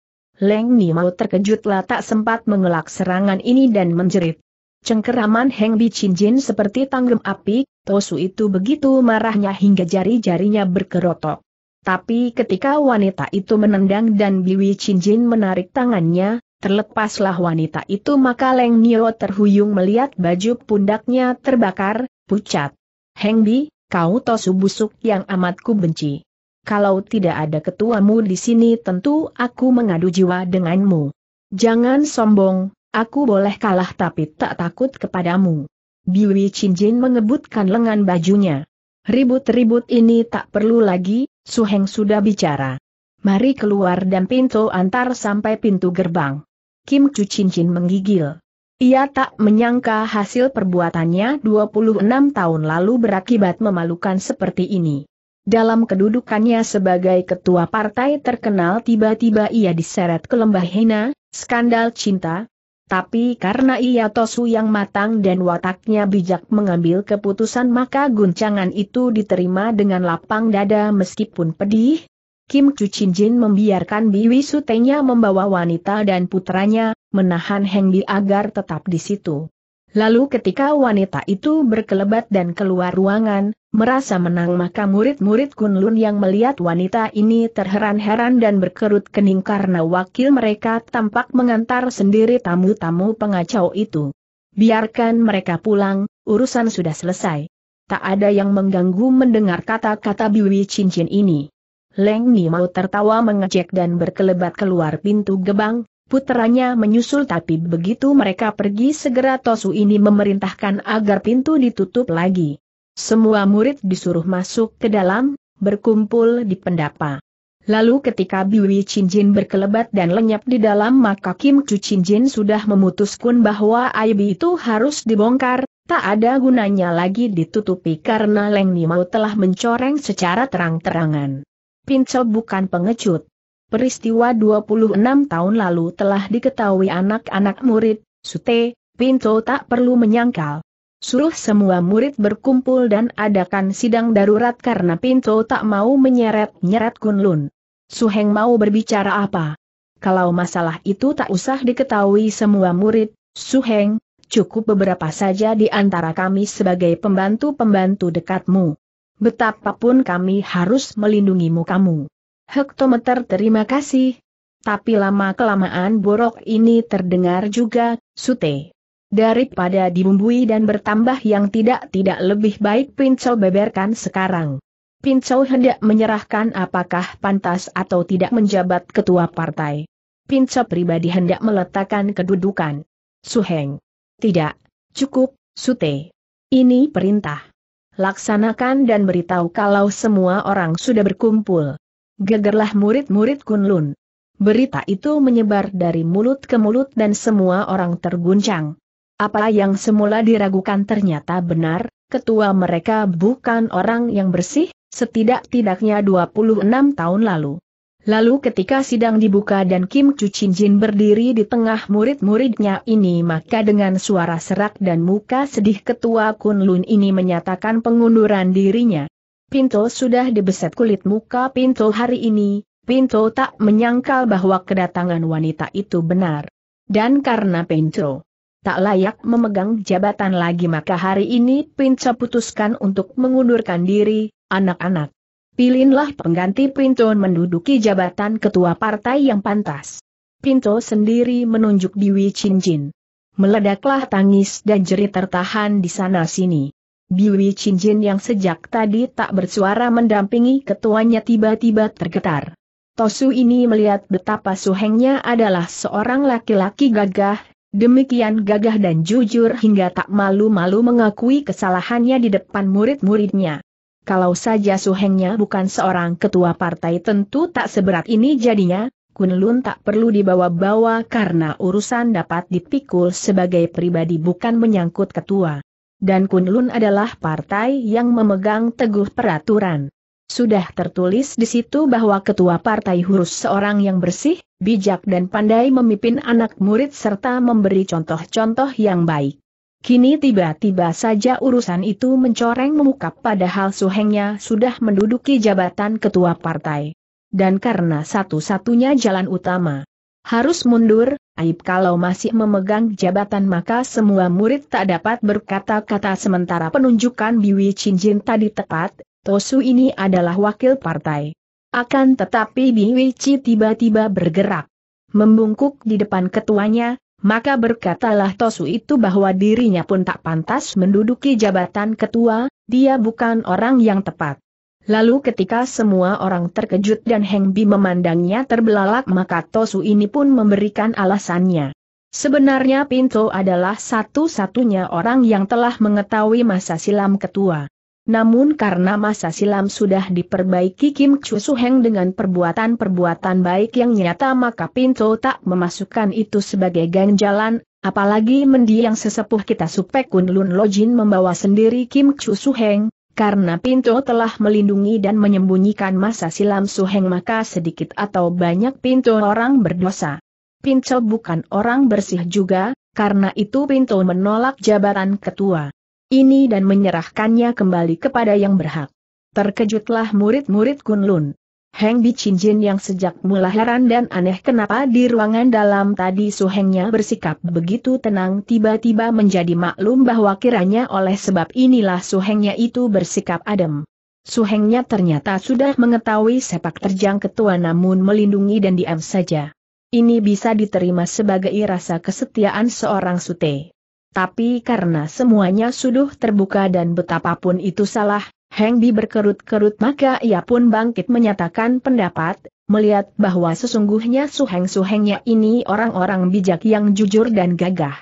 Leng Ni Nimau terkejutlah tak sempat mengelak serangan ini dan menjerit. Cengkeraman Heng Bicinjin seperti tanggem api, Tosu itu begitu marahnya hingga jari-jarinya berkerotok. Tapi ketika wanita itu menendang dan Biwi Cinjin menarik tangannya, terlepaslah wanita itu maka Leng Nio terhuyung melihat baju pundaknya terbakar, pucat. Heng Bi, kau Tosu busuk yang amat ku benci kalau tidak ada ketuamu di sini tentu aku mengadu jiwa denganmu. Jangan sombong, aku boleh kalah tapi tak takut kepadamu. Biwi Jin mengebutkan lengan bajunya. Ribut-ribut ini tak perlu lagi, Suheng sudah bicara. Mari keluar dan pintu antar sampai pintu gerbang. Kim Chu Cincin menggigil. Ia tak menyangka hasil perbuatannya 26 tahun lalu berakibat memalukan seperti ini dalam kedudukannya sebagai ketua partai terkenal tiba-tiba ia diseret ke lembah hina, skandal cinta. Tapi karena ia Tosu yang matang dan wataknya bijak mengambil keputusan maka guncangan itu diterima dengan lapang dada meskipun pedih. Kim Chu Chin Jin membiarkan biwi sutenya membawa wanita dan putranya, menahan Heng Bi agar tetap di situ. Lalu ketika wanita itu berkelebat dan keluar ruangan, Merasa menang maka murid-murid Kunlun yang melihat wanita ini terheran-heran dan berkerut kening karena wakil mereka tampak mengantar sendiri tamu-tamu pengacau itu. Biarkan mereka pulang, urusan sudah selesai. Tak ada yang mengganggu mendengar kata-kata biwi cincin ini. Leng Ni mau tertawa mengejek dan berkelebat keluar pintu gebang, puteranya menyusul tapi begitu mereka pergi segera Tosu ini memerintahkan agar pintu ditutup lagi. Semua murid disuruh masuk ke dalam, berkumpul di pendapa. Lalu ketika Biwi Jin berkelebat dan lenyap di dalam maka Kim Chu Jin sudah memutuskan bahwa aib itu harus dibongkar, tak ada gunanya lagi ditutupi karena Leng Nimau telah mencoreng secara terang-terangan. Pincel bukan pengecut. Peristiwa 26 tahun lalu telah diketahui anak-anak murid, Sute, Pinto tak perlu menyangkal. Suruh semua murid berkumpul dan adakan sidang darurat karena Pinto tak mau menyeret-nyeret Kunlun. Suheng mau berbicara apa? Kalau masalah itu tak usah diketahui semua murid, Suheng, cukup beberapa saja di antara kami sebagai pembantu-pembantu dekatmu. Betapapun kami harus melindungimu kamu. Hektometer terima kasih. Tapi lama-kelamaan borok ini terdengar juga, Sute. Daripada dibumbui dan bertambah yang tidak-tidak lebih baik Pincau beberkan sekarang. Pincau hendak menyerahkan apakah pantas atau tidak menjabat ketua partai. Pincau pribadi hendak meletakkan kedudukan. Suheng. Tidak, cukup, Sute. Ini perintah. Laksanakan dan beritahu kalau semua orang sudah berkumpul. Gegerlah murid-murid Kunlun. Berita itu menyebar dari mulut ke mulut dan semua orang terguncang. Apa yang semula diragukan ternyata benar, ketua mereka bukan orang yang bersih, setidak-tidaknya 26 tahun lalu. Lalu ketika sidang dibuka dan Kim Chin Jin berdiri di tengah murid-muridnya ini maka dengan suara serak dan muka sedih ketua Kunlun ini menyatakan pengunduran dirinya. Pinto sudah dibeset kulit muka Pinto hari ini, Pinto tak menyangkal bahwa kedatangan wanita itu benar. Dan karena Pinto tak layak memegang jabatan lagi maka hari ini Pinco putuskan untuk mengundurkan diri, anak-anak. pilihlah pengganti Pinto menduduki jabatan ketua partai yang pantas. Pinto sendiri menunjuk di Wicinjin. Meledaklah tangis dan jerit tertahan di sana-sini. Biwi Cinjin yang sejak tadi tak bersuara mendampingi ketuanya tiba-tiba tergetar. Tosu ini melihat betapa suhengnya adalah seorang laki-laki gagah Demikian gagah dan jujur hingga tak malu-malu mengakui kesalahannya di depan murid-muridnya. Kalau saja suhengnya bukan seorang ketua partai tentu tak seberat ini jadinya, Kunlun tak perlu dibawa-bawa karena urusan dapat dipikul sebagai pribadi bukan menyangkut ketua. Dan Kunlun adalah partai yang memegang teguh peraturan. Sudah tertulis di situ bahwa ketua partai harus seorang yang bersih, bijak dan pandai memimpin anak murid serta memberi contoh-contoh yang baik. Kini tiba-tiba saja urusan itu mencoreng memukap padahal suhengnya sudah menduduki jabatan ketua partai. Dan karena satu-satunya jalan utama harus mundur, aib kalau masih memegang jabatan maka semua murid tak dapat berkata-kata sementara penunjukan Biwi Cinjin tadi tepat, Tosu ini adalah wakil partai. Akan tetapi Biwici tiba-tiba bergerak. Membungkuk di depan ketuanya, maka berkatalah Tosu itu bahwa dirinya pun tak pantas menduduki jabatan ketua, dia bukan orang yang tepat. Lalu ketika semua orang terkejut dan Hengbi memandangnya terbelalak maka Tosu ini pun memberikan alasannya. Sebenarnya Pinto adalah satu-satunya orang yang telah mengetahui masa silam ketua namun karena masa silam sudah diperbaiki Kim Chu Heng dengan perbuatan-perbuatan baik yang nyata maka Pinto tak memasukkan itu sebagai ganjalan, apalagi mendiang sesepuh kita Supek Kun Lun Lojin membawa sendiri Kim Chu Heng. karena Pinto telah melindungi dan menyembunyikan masa silam Suheng maka sedikit atau banyak Pinto orang berdosa. Pinto bukan orang bersih juga, karena itu Pinto menolak jabatan ketua ini dan menyerahkannya kembali kepada yang berhak. Terkejutlah murid-murid Kunlun. Heng Bicinjin yang sejak mula heran dan aneh kenapa di ruangan dalam tadi Su Hengnya bersikap begitu tenang tiba-tiba menjadi maklum bahwa kiranya oleh sebab inilah Su Hengnya itu bersikap adem. Su Hengnya ternyata sudah mengetahui sepak terjang ketua namun melindungi dan diam saja. Ini bisa diterima sebagai rasa kesetiaan seorang sute. Tapi karena semuanya sudah terbuka dan betapapun itu salah, Heng Bi berkerut-kerut maka ia pun bangkit menyatakan pendapat, melihat bahwa sesungguhnya suheng-suhengnya ini orang-orang bijak yang jujur dan gagah.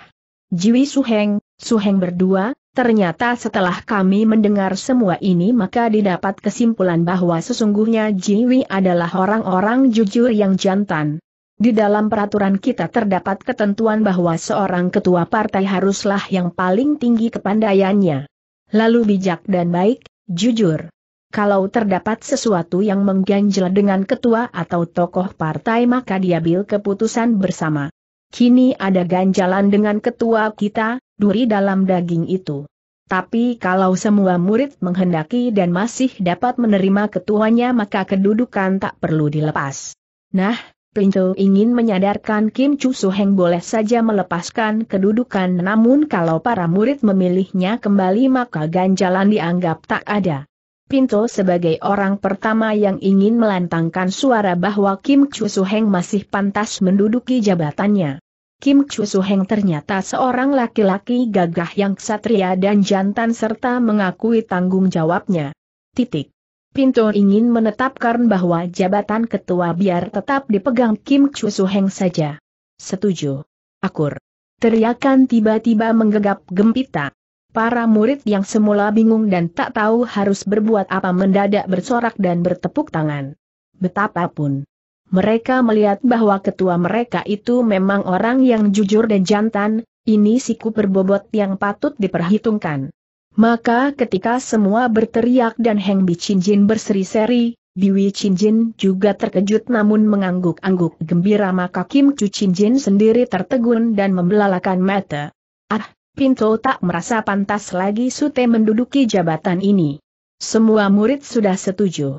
Jiwi suheng, suheng berdua, ternyata setelah kami mendengar semua ini maka didapat kesimpulan bahwa sesungguhnya Jiwi adalah orang-orang jujur yang jantan. Di dalam peraturan kita terdapat ketentuan bahwa seorang ketua partai haruslah yang paling tinggi kepandaiannya. Lalu bijak dan baik, jujur. Kalau terdapat sesuatu yang mengganjal dengan ketua atau tokoh partai maka diambil keputusan bersama. Kini ada ganjalan dengan ketua kita, duri dalam daging itu. Tapi kalau semua murid menghendaki dan masih dapat menerima ketuanya maka kedudukan tak perlu dilepas. Nah, Pintu ingin menyadarkan Kim Chu heng boleh saja melepaskan kedudukan namun kalau para murid memilihnya kembali maka ganjalan dianggap tak ada. Pinto sebagai orang pertama yang ingin melantangkan suara bahwa Kim Chu heng masih pantas menduduki jabatannya. Kim Chu heng ternyata seorang laki-laki gagah yang ksatria dan jantan serta mengakui tanggung jawabnya. Titik. Pinto ingin menetapkan bahwa jabatan ketua biar tetap dipegang Kim Chu Heng saja. Setuju. Akur. Teriakan tiba-tiba menggegap gempita. Para murid yang semula bingung dan tak tahu harus berbuat apa mendadak bersorak dan bertepuk tangan. Betapapun. Mereka melihat bahwa ketua mereka itu memang orang yang jujur dan jantan, ini siku berbobot yang patut diperhitungkan. Maka ketika semua berteriak dan Heng Bicinjin berseri-seri, Biwi Cinjin juga terkejut namun mengangguk-angguk gembira maka Kim Chu Cinjin sendiri tertegun dan membelalakan mata. Ah, Pinto tak merasa pantas lagi Sute menduduki jabatan ini. Semua murid sudah setuju.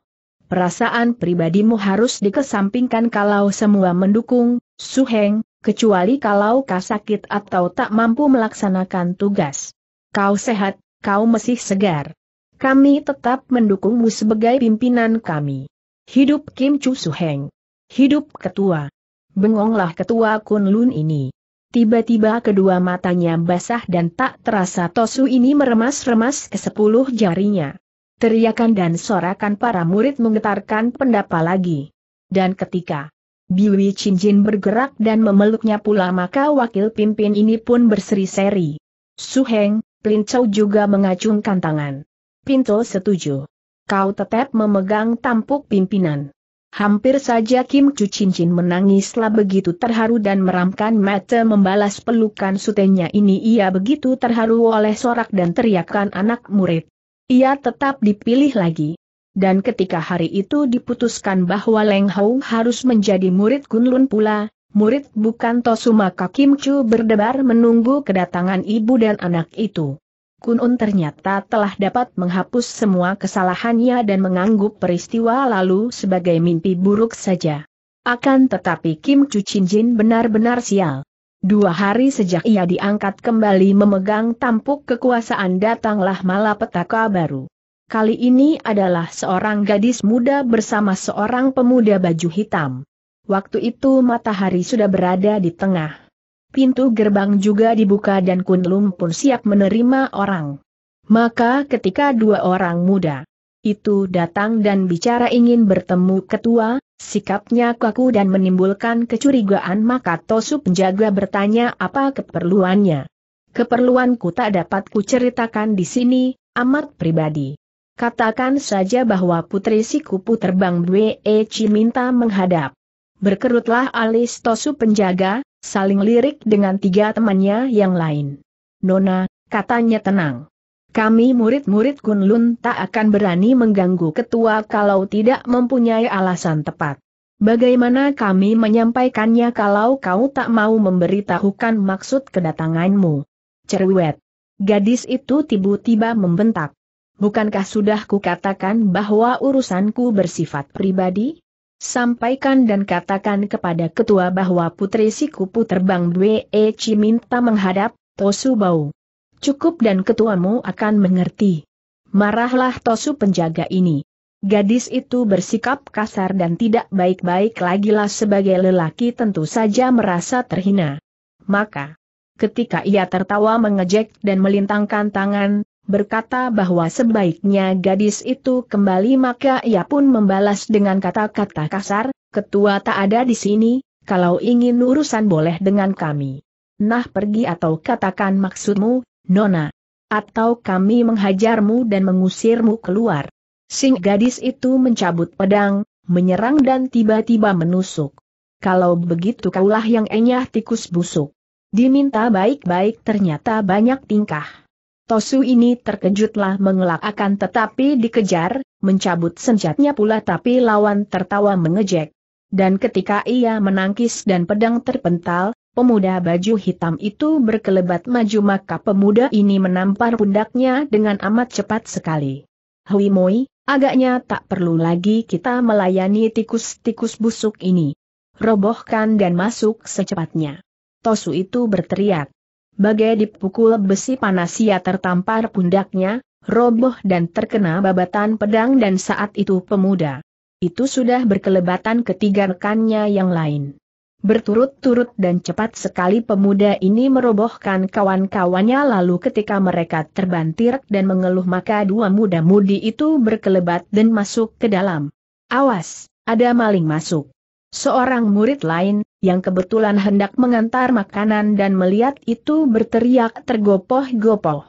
Perasaan pribadimu harus dikesampingkan kalau semua mendukung, Su Heng, kecuali kalau kau sakit atau tak mampu melaksanakan tugas. Kau sehat, kau masih segar. Kami tetap mendukungmu sebagai pimpinan kami. Hidup Kim Chu Heng. Hidup ketua. Bengonglah ketua Kun Lun ini. Tiba-tiba kedua matanya basah dan tak terasa Tosu ini meremas-remas ke sepuluh jarinya. Teriakan dan sorakan para murid menggetarkan pendapa lagi. Dan ketika Biwi Cincin bergerak dan memeluknya pula maka wakil pimpin ini pun berseri-seri. Su Heng. Chow juga mengacungkan tangan. Pinto setuju. Kau tetap memegang tampuk pimpinan. Hampir saja Kim Chu Chin Cincin menangislah begitu terharu dan meramkan mata membalas pelukan sutenya ini ia begitu terharu oleh sorak dan teriakan anak murid. Ia tetap dipilih lagi. Dan ketika hari itu diputuskan bahwa Leng Hou harus menjadi murid Kunlun pula, murid bukan Tosuma Chu berdebar menunggu kedatangan ibu dan anak itu. Kunun ternyata telah dapat menghapus semua kesalahannya dan menganggap peristiwa lalu sebagai mimpi buruk saja. Akan tetapi Kim Chu Jin benar-benar sial. Dua hari sejak ia diangkat kembali memegang tampuk kekuasaan datanglah malapetaka baru. Kali ini adalah seorang gadis muda bersama seorang pemuda baju hitam. Waktu itu matahari sudah berada di tengah. Pintu gerbang juga dibuka dan Kunlum pun siap menerima orang. Maka ketika dua orang muda itu datang dan bicara ingin bertemu ketua, sikapnya kaku dan menimbulkan kecurigaan maka Tosu penjaga bertanya apa keperluannya. Keperluanku tak dapat kuceritakan di sini, amat pribadi. Katakan saja bahwa Putri Sikupu terbang BEC minta menghadap. Berkerutlah alis Tosu penjaga, saling lirik dengan tiga temannya yang lain. Nona, katanya tenang. Kami murid-murid Kunlun tak akan berani mengganggu ketua kalau tidak mempunyai alasan tepat. Bagaimana kami menyampaikannya kalau kau tak mau memberitahukan maksud kedatanganmu? Cerwet. Gadis itu tiba-tiba membentak. Bukankah sudah kukatakan bahwa urusanku bersifat pribadi? Sampaikan dan katakan kepada ketua bahwa putri Sikupu terbang Bwe E minta menghadap, Tosu Bau. Cukup dan ketuamu akan mengerti. Marahlah Tosu penjaga ini. Gadis itu bersikap kasar dan tidak baik-baik lagilah sebagai lelaki tentu saja merasa terhina. Maka, ketika ia tertawa mengejek dan melintangkan tangan, berkata bahwa sebaiknya gadis itu kembali maka ia pun membalas dengan kata-kata kasar, ketua tak ada di sini, kalau ingin urusan boleh dengan kami. Nah pergi atau katakan maksudmu, Nona. Atau kami menghajarmu dan mengusirmu keluar. Sing gadis itu mencabut pedang, menyerang dan tiba-tiba menusuk. Kalau begitu kaulah yang enyah tikus busuk. Diminta baik-baik ternyata banyak tingkah. Tosu ini terkejutlah mengelak akan tetapi dikejar, mencabut senjatnya pula tapi lawan tertawa mengejek. Dan ketika ia menangkis dan pedang terpental, pemuda baju hitam itu berkelebat maju maka pemuda ini menampar pundaknya dengan amat cepat sekali. Hui Moi, agaknya tak perlu lagi kita melayani tikus-tikus busuk ini. Robohkan dan masuk secepatnya. Tosu itu berteriak bagai dipukul besi panas ia tertampar pundaknya, roboh dan terkena babatan pedang dan saat itu pemuda. Itu sudah berkelebatan ketiga rekannya yang lain. Berturut-turut dan cepat sekali pemuda ini merobohkan kawan-kawannya lalu ketika mereka terbantir dan mengeluh maka dua muda-mudi itu berkelebat dan masuk ke dalam. Awas, ada maling masuk. Seorang murid lain, yang kebetulan hendak mengantar makanan dan melihat itu berteriak tergopoh-gopoh.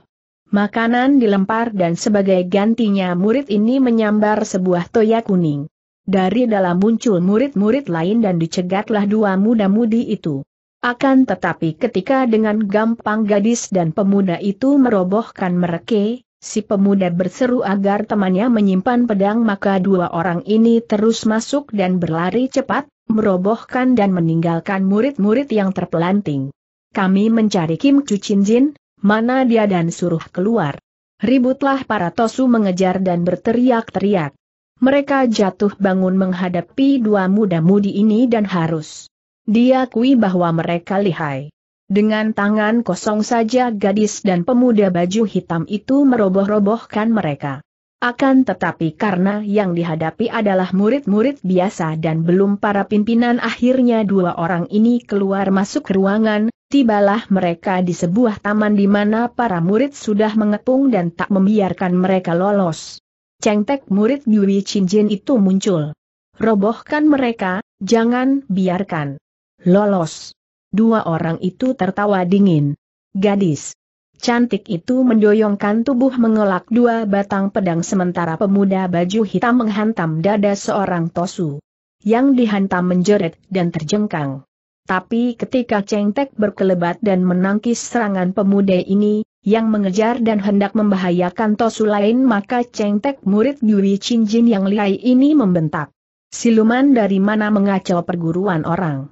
Makanan dilempar dan sebagai gantinya murid ini menyambar sebuah toya kuning. Dari dalam muncul murid-murid lain dan dicegatlah dua muda-mudi itu. Akan tetapi ketika dengan gampang gadis dan pemuda itu merobohkan mereka, Si pemuda berseru agar temannya menyimpan pedang maka dua orang ini terus masuk dan berlari cepat, merobohkan dan meninggalkan murid-murid yang terpelanting. Kami mencari Kim Cucin Jin, mana dia dan suruh keluar. Ributlah para Tosu mengejar dan berteriak-teriak. Mereka jatuh bangun menghadapi dua muda-mudi ini dan harus diakui bahwa mereka lihai. Dengan tangan kosong saja gadis dan pemuda baju hitam itu meroboh-robohkan mereka. Akan tetapi karena yang dihadapi adalah murid-murid biasa dan belum para pimpinan akhirnya dua orang ini keluar masuk ruangan, tibalah mereka di sebuah taman di mana para murid sudah mengepung dan tak membiarkan mereka lolos. Cengtek murid Yui Chinjin itu muncul. Robohkan mereka, jangan biarkan. Lolos. Dua orang itu tertawa dingin. Gadis cantik itu mendoyongkan tubuh mengelak dua batang pedang sementara pemuda baju hitam menghantam dada seorang Tosu. Yang dihantam menjerit dan terjengkang. Tapi ketika Cengtek berkelebat dan menangkis serangan pemuda ini, yang mengejar dan hendak membahayakan Tosu lain maka Cengtek murid Yui Chin Jin yang lihai ini membentak. Siluman dari mana mengacau perguruan orang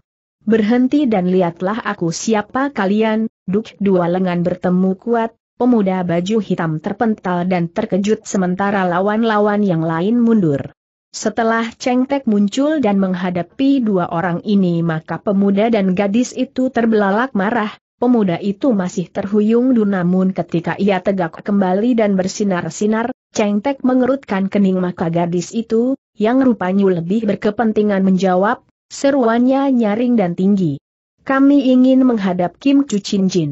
berhenti dan lihatlah aku siapa kalian, duk dua lengan bertemu kuat, pemuda baju hitam terpental dan terkejut sementara lawan-lawan yang lain mundur. Setelah Chengtek muncul dan menghadapi dua orang ini maka pemuda dan gadis itu terbelalak marah, pemuda itu masih terhuyung dunamun namun ketika ia tegak kembali dan bersinar-sinar, Chengtek mengerutkan kening maka gadis itu, yang rupanya lebih berkepentingan menjawab, Seruannya nyaring dan tinggi. Kami ingin menghadap Kim Chu Chin Jin.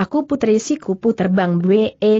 Aku putri si kupu terbang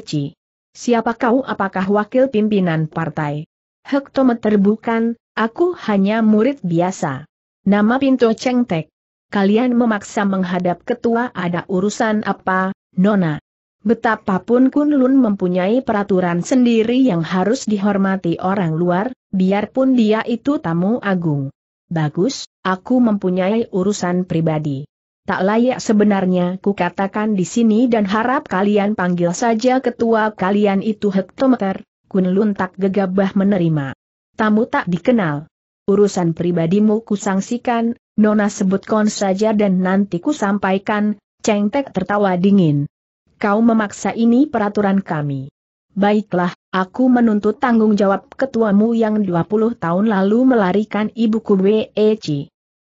Chi. Siapa kau apakah wakil pimpinan partai? Hektometer bukan, aku hanya murid biasa. Nama Pinto cengtek. Kalian memaksa menghadap ketua ada urusan apa, Nona? Betapapun Kun Lun mempunyai peraturan sendiri yang harus dihormati orang luar, biarpun dia itu tamu agung. Bagus, aku mempunyai urusan pribadi. Tak layak sebenarnya ku katakan di sini dan harap kalian panggil saja ketua kalian itu hektometer, Kunlun tak gegabah menerima. Tamu tak dikenal. Urusan pribadimu kusangsikan, Nona sebutkan saja dan nanti ku sampaikan, Cengtek tertawa dingin. Kau memaksa ini peraturan kami. Baiklah, aku menuntut tanggung jawab ketuamu yang 20 tahun lalu melarikan ibuku B.E.C.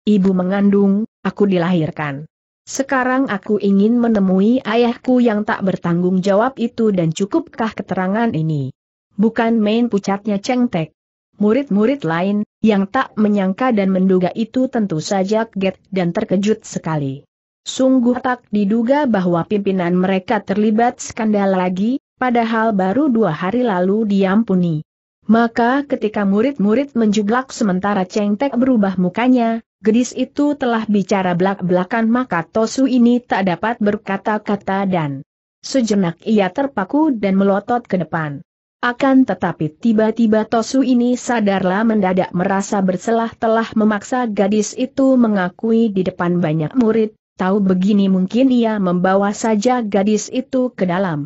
Ibu mengandung, aku dilahirkan. Sekarang aku ingin menemui ayahku yang tak bertanggung jawab itu dan cukupkah keterangan ini? Bukan main pucatnya cengtek. Murid-murid lain, yang tak menyangka dan menduga itu tentu saja get dan terkejut sekali. Sungguh tak diduga bahwa pimpinan mereka terlibat skandal lagi, padahal baru dua hari lalu diampuni. Maka ketika murid-murid menjublak sementara cengtek berubah mukanya, gadis itu telah bicara belak-belakan maka Tosu ini tak dapat berkata-kata dan sejenak ia terpaku dan melotot ke depan. Akan tetapi tiba-tiba Tosu ini sadarlah mendadak merasa berselah telah memaksa gadis itu mengakui di depan banyak murid, tahu begini mungkin ia membawa saja gadis itu ke dalam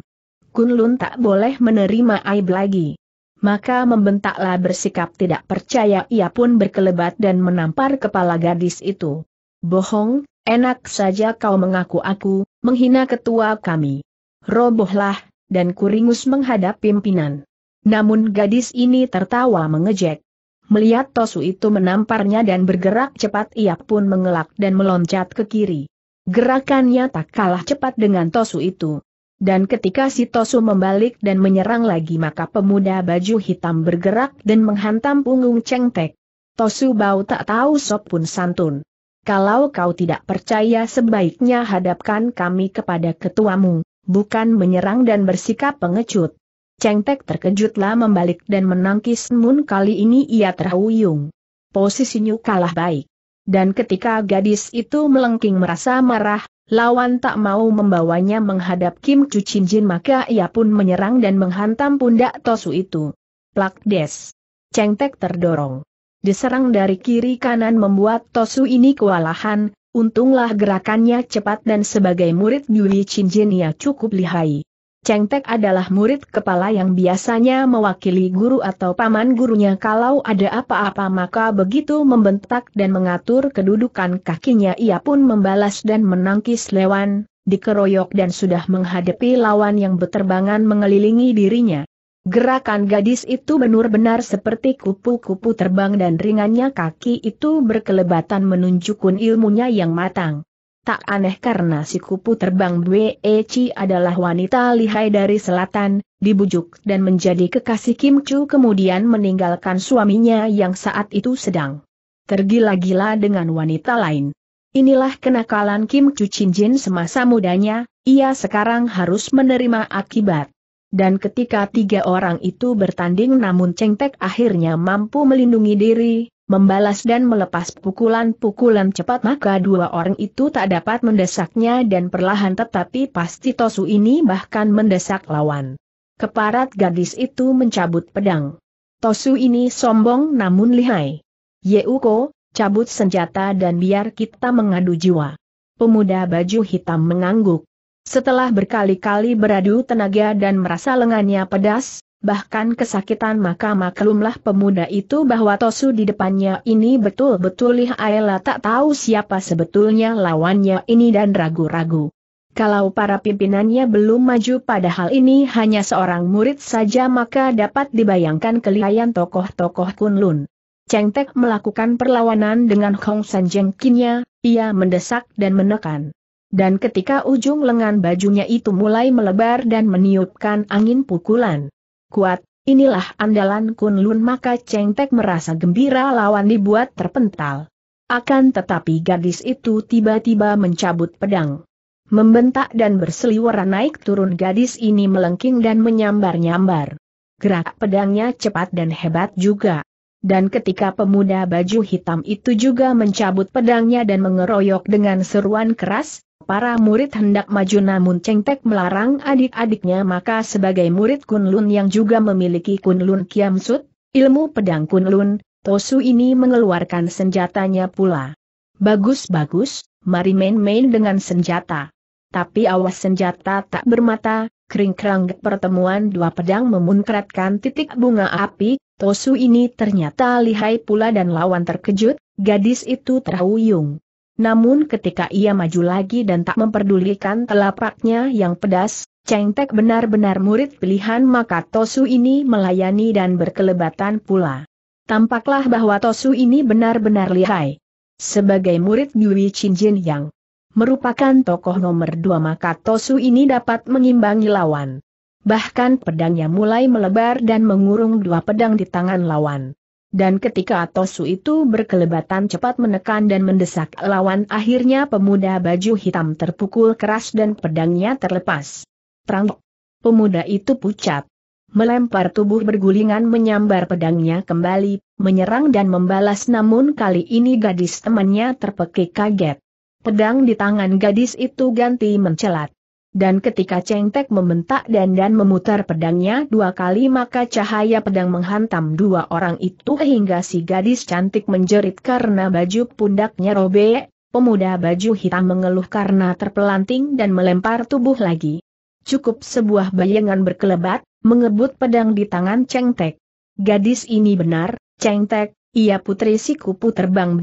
Kunlun tak boleh menerima aib lagi. Maka membentaklah bersikap tidak percaya ia pun berkelebat dan menampar kepala gadis itu. Bohong, enak saja kau mengaku aku, menghina ketua kami. Robohlah, dan kuringus menghadap pimpinan. Namun gadis ini tertawa mengejek. Melihat Tosu itu menamparnya dan bergerak cepat ia pun mengelak dan meloncat ke kiri. Gerakannya tak kalah cepat dengan Tosu itu. Dan ketika si Tosu membalik dan menyerang lagi maka pemuda baju hitam bergerak dan menghantam punggung Cengtek. Tosu bau tak tahu sop pun santun. Kalau kau tidak percaya sebaiknya hadapkan kami kepada ketuamu, bukan menyerang dan bersikap pengecut. Cheng Tek terkejutlah membalik dan menangkis Mun kali ini ia terhuyung. Posisinya kalah baik. Dan ketika gadis itu melengking merasa marah, lawan tak mau membawanya menghadap Kim Chu Chin Jin maka ia pun menyerang dan menghantam pundak Tosu itu. Plak des. Cengtek terdorong. Diserang dari kiri kanan membuat Tosu ini kewalahan, untunglah gerakannya cepat dan sebagai murid Yuli Chin Jin ia cukup lihai. Cheng Tek adalah murid kepala yang biasanya mewakili guru atau paman gurunya kalau ada apa-apa maka begitu membentak dan mengatur kedudukan kakinya ia pun membalas dan menangkis lewan, dikeroyok dan sudah menghadapi lawan yang beterbangan mengelilingi dirinya. Gerakan gadis itu benar-benar seperti kupu-kupu terbang dan ringannya kaki itu berkelebatan menunjukkan ilmunya yang matang. Tak aneh karena si kupu terbang Beci adalah wanita lihai dari selatan, dibujuk dan menjadi kekasih Kim Chu kemudian meninggalkan suaminya yang saat itu sedang tergila-gila dengan wanita lain. Inilah kenakalan Kim Chu Chin Jin semasa mudanya, ia sekarang harus menerima akibat. Dan ketika tiga orang itu bertanding namun Cheng Tek akhirnya mampu melindungi diri, membalas dan melepas pukulan-pukulan cepat maka dua orang itu tak dapat mendesaknya dan perlahan tetapi pasti Tosu ini bahkan mendesak lawan. Keparat gadis itu mencabut pedang. Tosu ini sombong namun lihai. Yeuko, cabut senjata dan biar kita mengadu jiwa. Pemuda baju hitam mengangguk. Setelah berkali-kali beradu tenaga dan merasa lengannya pedas, bahkan kesakitan maka maklumlah pemuda itu bahwa Tosu di depannya ini betul-betul lih Aela tak tahu siapa sebetulnya lawannya ini dan ragu-ragu. Kalau para pimpinannya belum maju padahal ini hanya seorang murid saja maka dapat dibayangkan kelihayan tokoh-tokoh Kunlun. Cheng Tek melakukan perlawanan dengan Hong San Jeng Kinya, ia mendesak dan menekan. Dan ketika ujung lengan bajunya itu mulai melebar dan meniupkan angin pukulan kuat, inilah andalan Kunlun maka Cheng Tek merasa gembira lawan dibuat terpental. Akan tetapi gadis itu tiba-tiba mencabut pedang. Membentak dan berseliweran naik turun gadis ini melengking dan menyambar-nyambar. Gerak pedangnya cepat dan hebat juga. Dan ketika pemuda baju hitam itu juga mencabut pedangnya dan mengeroyok dengan seruan keras, para murid hendak maju namun Cheng melarang adik-adiknya maka sebagai murid Kunlun yang juga memiliki Kunlun Kiam Sut, ilmu pedang Kunlun, Tosu ini mengeluarkan senjatanya pula. Bagus-bagus, mari main-main dengan senjata. Tapi awas senjata tak bermata, kering-kerang pertemuan dua pedang memunkratkan titik bunga api, Tosu ini ternyata lihai pula dan lawan terkejut, gadis itu terhuyung. Namun ketika ia maju lagi dan tak memperdulikan telapaknya yang pedas, Cheng Tek benar-benar murid pilihan maka Tosu ini melayani dan berkelebatan pula. Tampaklah bahwa Tosu ini benar-benar lihai. Sebagai murid Yui Chin Jin Yang merupakan tokoh nomor dua maka Tosu ini dapat mengimbangi lawan. Bahkan pedangnya mulai melebar dan mengurung dua pedang di tangan lawan. Dan ketika Tosu itu berkelebatan cepat menekan dan mendesak lawan akhirnya pemuda baju hitam terpukul keras dan pedangnya terlepas. Perang. Pemuda itu pucat. Melempar tubuh bergulingan menyambar pedangnya kembali, menyerang dan membalas namun kali ini gadis temannya terpekik kaget. Pedang di tangan gadis itu ganti mencelat. Dan ketika Cengtek membentak dan dan memutar pedangnya dua kali maka cahaya pedang menghantam dua orang itu hingga si gadis cantik menjerit karena baju pundaknya robek, pemuda baju hitam mengeluh karena terpelanting dan melempar tubuh lagi. Cukup sebuah bayangan berkelebat, mengebut pedang di tangan Cengtek. Gadis ini benar, Cengtek, ia putri si kupu terbang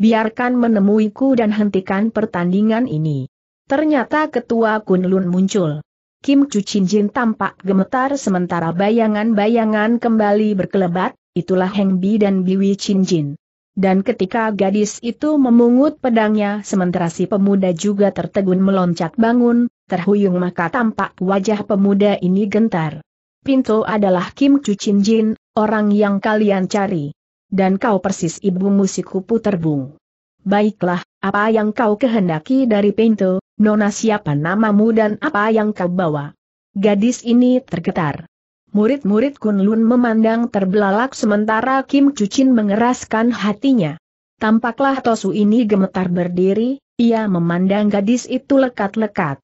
Biarkan menemuiku dan hentikan pertandingan ini. Ternyata ketua Kunlun muncul. Kim Chu Chin Jin tampak gemetar sementara bayangan-bayangan kembali berkelebat, itulah Heng Bi dan Biwi Chin Jin. Dan ketika gadis itu memungut pedangnya sementara si pemuda juga tertegun meloncat bangun, terhuyung maka tampak wajah pemuda ini gentar. Pinto adalah Kim Chu Chin Jin, orang yang kalian cari. Dan kau persis ibu musik kupu terbung. Baiklah, apa yang kau kehendaki dari Pinto, Nona siapa namamu dan apa yang kau bawa? Gadis ini tergetar. Murid-murid Kunlun memandang terbelalak sementara Kim Cucin mengeraskan hatinya. Tampaklah Tosu ini gemetar berdiri, ia memandang gadis itu lekat-lekat.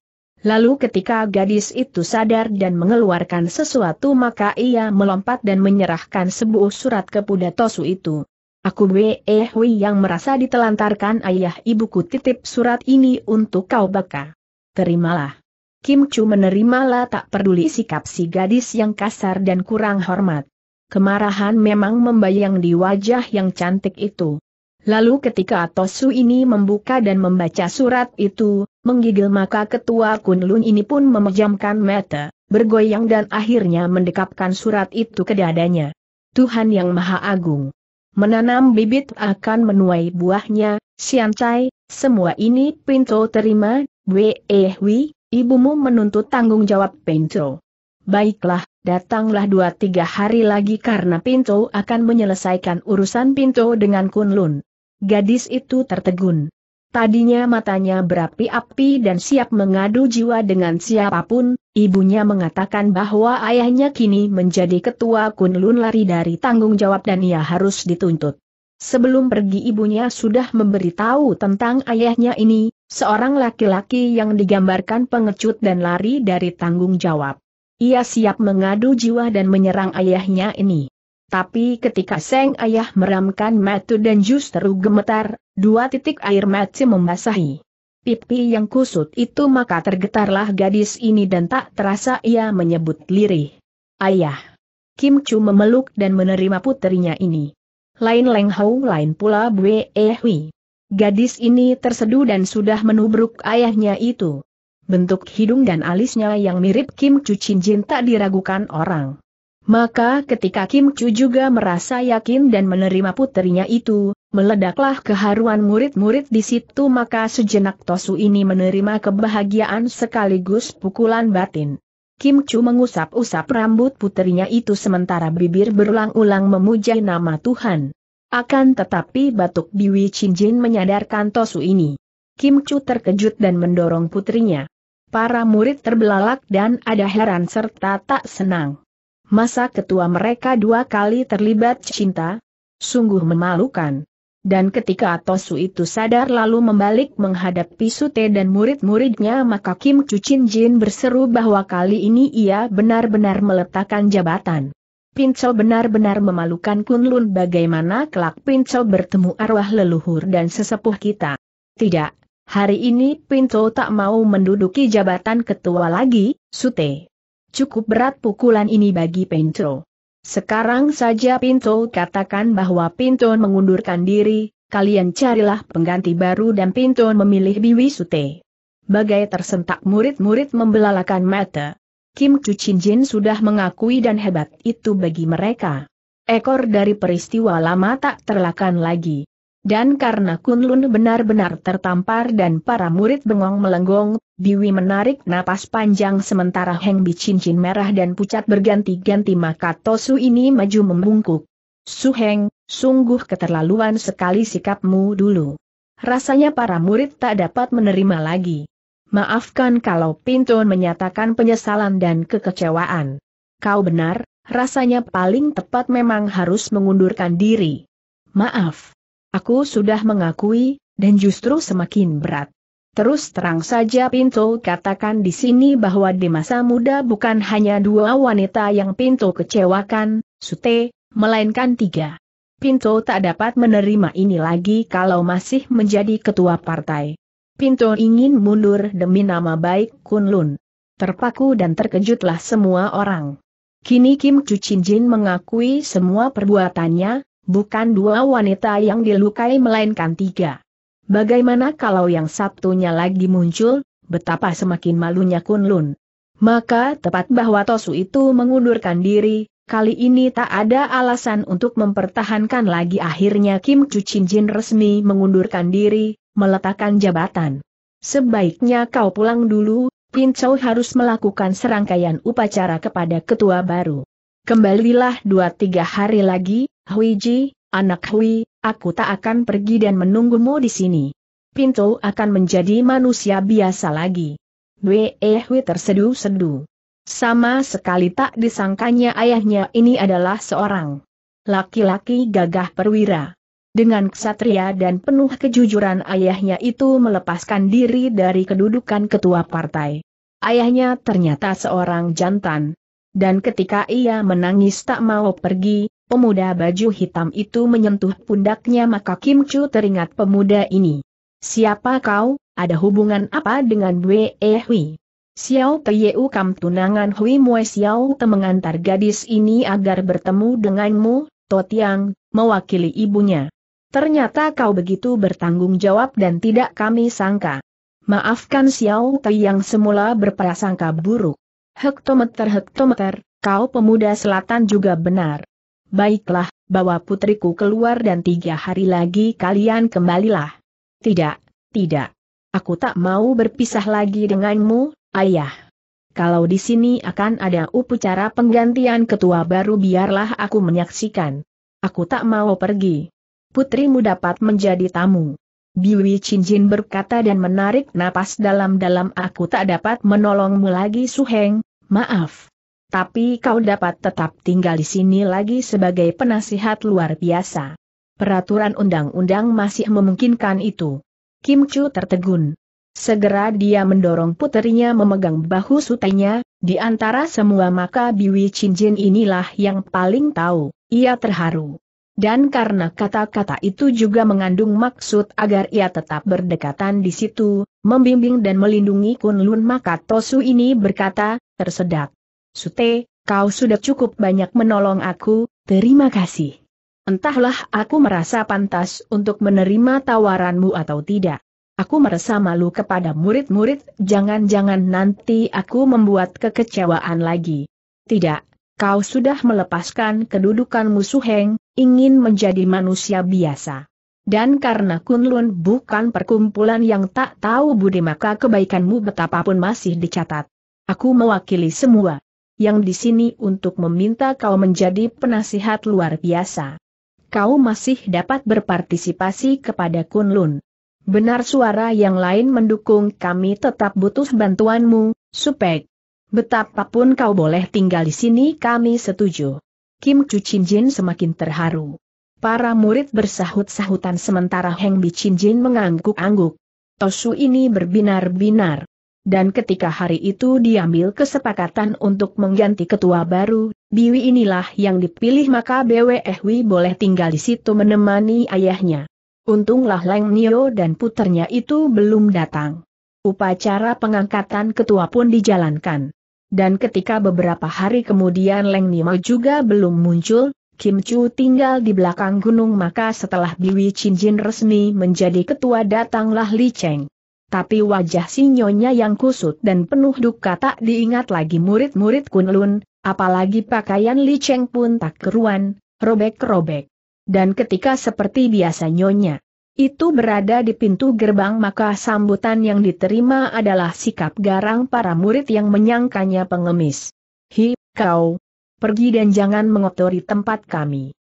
Lalu ketika gadis itu sadar dan mengeluarkan sesuatu maka ia melompat dan menyerahkan sebuah surat kepada Tosu itu. Aku Wei eh yang merasa ditelantarkan ayah ibuku titip surat ini untuk kau baka. Terimalah. Kim Chu menerimalah tak peduli sikap si gadis yang kasar dan kurang hormat. Kemarahan memang membayang di wajah yang cantik itu. Lalu ketika Tosu ini membuka dan membaca surat itu, menggigil maka ketua Kunlun ini pun memejamkan mata, bergoyang dan akhirnya mendekapkan surat itu ke dadanya. Tuhan Yang Maha Agung, Menanam bibit akan menuai buahnya, Siancai, semua ini Pinto terima, Wehui, eh, ibumu menuntut tanggung jawab Pinto. Baiklah, datanglah dua tiga hari lagi karena Pinto akan menyelesaikan urusan Pinto dengan Kunlun. Gadis itu tertegun. Tadinya matanya berapi-api dan siap mengadu jiwa dengan siapapun, ibunya mengatakan bahwa ayahnya kini menjadi ketua Kunlun lari dari tanggung jawab dan ia harus dituntut. Sebelum pergi ibunya sudah memberitahu tentang ayahnya ini, seorang laki-laki yang digambarkan pengecut dan lari dari tanggung jawab. Ia siap mengadu jiwa dan menyerang ayahnya ini. Tapi ketika Seng ayah meramkan mata dan justru gemetar, Dua titik air mata membasahi pipi yang kusut itu maka tergetarlah gadis ini dan tak terasa ia menyebut lirih. Ayah. Kim Chu memeluk dan menerima putrinya ini. Lain Leng Hou lain pula bu ehui eh Gadis ini terseduh dan sudah menubruk ayahnya itu. Bentuk hidung dan alisnya yang mirip Kim Chu Chin tak diragukan orang. Maka ketika Kim Chu juga merasa yakin dan menerima putrinya itu, meledaklah keharuan murid-murid di situ maka sejenak Tosu ini menerima kebahagiaan sekaligus pukulan batin. Kim Chu mengusap-usap rambut putrinya itu sementara bibir berulang-ulang memuja nama Tuhan. Akan tetapi batuk Biwi Cinjin menyadarkan Tosu ini. Kim Chu terkejut dan mendorong putrinya. Para murid terbelalak dan ada heran serta tak senang. Masa ketua mereka dua kali terlibat cinta? Sungguh memalukan. Dan ketika Tosu itu sadar lalu membalik menghadapi Sute dan murid-muridnya maka Kim Cucin Jin berseru bahwa kali ini ia benar-benar meletakkan jabatan. Pinco benar-benar memalukan Kunlun bagaimana kelak Pinco bertemu arwah leluhur dan sesepuh kita. Tidak, hari ini Pinco tak mau menduduki jabatan ketua lagi, Sute. Cukup berat pukulan ini bagi Pinco. Sekarang saja Pinto katakan bahwa Pinto mengundurkan diri, kalian carilah pengganti baru dan Pinto memilih Biwi Sute. Bagai tersentak murid-murid membelalakan mata. Kim Chu Chin Jin sudah mengakui dan hebat itu bagi mereka. Ekor dari peristiwa lama tak terlakan lagi. Dan karena Kunlun benar-benar tertampar dan para murid bengong melenggong, Biwi menarik napas panjang sementara Heng Bi cincin merah dan pucat berganti-ganti maka Tosu ini maju membungkuk. Su Heng, sungguh keterlaluan sekali sikapmu dulu. Rasanya para murid tak dapat menerima lagi. Maafkan kalau Pintun menyatakan penyesalan dan kekecewaan. Kau benar, rasanya paling tepat memang harus mengundurkan diri. Maaf. Aku sudah mengakui, dan justru semakin berat. Terus terang saja Pinto katakan di sini bahwa di masa muda bukan hanya dua wanita yang Pinto kecewakan, Sute, melainkan tiga. Pinto tak dapat menerima ini lagi kalau masih menjadi ketua partai. Pinto ingin mundur demi nama baik Kunlun. Terpaku dan terkejutlah semua orang. Kini Kim Chu Jin mengakui semua perbuatannya, Bukan dua wanita yang dilukai melainkan tiga. Bagaimana kalau yang satunya lagi muncul, betapa semakin malunya Kunlun. Maka tepat bahwa Tosu itu mengundurkan diri, kali ini tak ada alasan untuk mempertahankan lagi akhirnya Kim Chu Jin resmi mengundurkan diri, meletakkan jabatan. Sebaiknya kau pulang dulu, Pin Chou harus melakukan serangkaian upacara kepada ketua baru. Kembalilah dua tiga hari lagi, Huiji, anak Hui, aku tak akan pergi dan menunggumu di sini. Pinto akan menjadi manusia biasa lagi. Wei eh, Hui terseduh sedu. Sama sekali tak disangkanya ayahnya ini adalah seorang laki-laki gagah perwira. Dengan ksatria dan penuh kejujuran ayahnya itu melepaskan diri dari kedudukan ketua partai. Ayahnya ternyata seorang jantan. Dan ketika ia menangis tak mau pergi, Pemuda baju hitam itu menyentuh pundaknya maka Kim Chu teringat pemuda ini. Siapa kau, ada hubungan apa dengan Wei e Hui? Xiao Teyeu Kam tunangan Hui Mue Xiao Te mengantar gadis ini agar bertemu denganmu, Totiang, mewakili ibunya. Ternyata kau begitu bertanggung jawab dan tidak kami sangka. Maafkan Xiao Te yang semula berprasangka buruk. Hektometer hektometer, kau pemuda selatan juga benar. Baiklah, bawa putriku keluar dan tiga hari lagi kalian kembalilah. Tidak, tidak. Aku tak mau berpisah lagi denganmu, ayah. Kalau di sini akan ada upacara penggantian ketua baru biarlah aku menyaksikan. Aku tak mau pergi. Putrimu dapat menjadi tamu. Biwi Chinjin berkata dan menarik napas dalam-dalam aku tak dapat menolongmu lagi Suheng, maaf tapi kau dapat tetap tinggal di sini lagi sebagai penasihat luar biasa. Peraturan undang-undang masih memungkinkan itu. Kim Chu tertegun. Segera dia mendorong puterinya memegang bahu sutenya, di antara semua maka Biwi Cincin inilah yang paling tahu, ia terharu. Dan karena kata-kata itu juga mengandung maksud agar ia tetap berdekatan di situ, membimbing dan melindungi Kun Lun maka Tosu ini berkata, tersedak. Sute, kau sudah cukup banyak menolong aku, terima kasih. Entahlah aku merasa pantas untuk menerima tawaranmu atau tidak. Aku merasa malu kepada murid-murid, jangan-jangan nanti aku membuat kekecewaan lagi. Tidak, kau sudah melepaskan kedudukanmu Suheng, ingin menjadi manusia biasa. Dan karena Kunlun bukan perkumpulan yang tak tahu budi maka kebaikanmu betapapun masih dicatat. Aku mewakili semua yang di sini untuk meminta kau menjadi penasihat luar biasa. Kau masih dapat berpartisipasi kepada Kunlun. Benar suara yang lain mendukung kami tetap butuh bantuanmu, Supek. Betapapun kau boleh tinggal di sini kami setuju. Kim Chu Chin Jin semakin terharu. Para murid bersahut-sahutan sementara Heng Bi Chin Jin mengangguk-angguk. Tosu ini berbinar-binar dan ketika hari itu diambil kesepakatan untuk mengganti ketua baru, Biwi inilah yang dipilih maka Ehwi boleh tinggal di situ menemani ayahnya. Untunglah Leng Nio dan puternya itu belum datang. Upacara pengangkatan ketua pun dijalankan. Dan ketika beberapa hari kemudian Leng Nio juga belum muncul, Kim Chu tinggal di belakang gunung maka setelah Biwi Chin Jin resmi menjadi ketua datanglah Li Cheng tapi wajah sinyonya yang kusut dan penuh duka tak diingat lagi murid-murid Kunlun, apalagi pakaian Li Cheng pun tak keruan, robek-robek. Dan ketika seperti biasa nyonya itu berada di pintu gerbang maka sambutan yang diterima adalah sikap garang para murid yang menyangkanya pengemis. Hi, kau, pergi dan jangan mengotori tempat kami.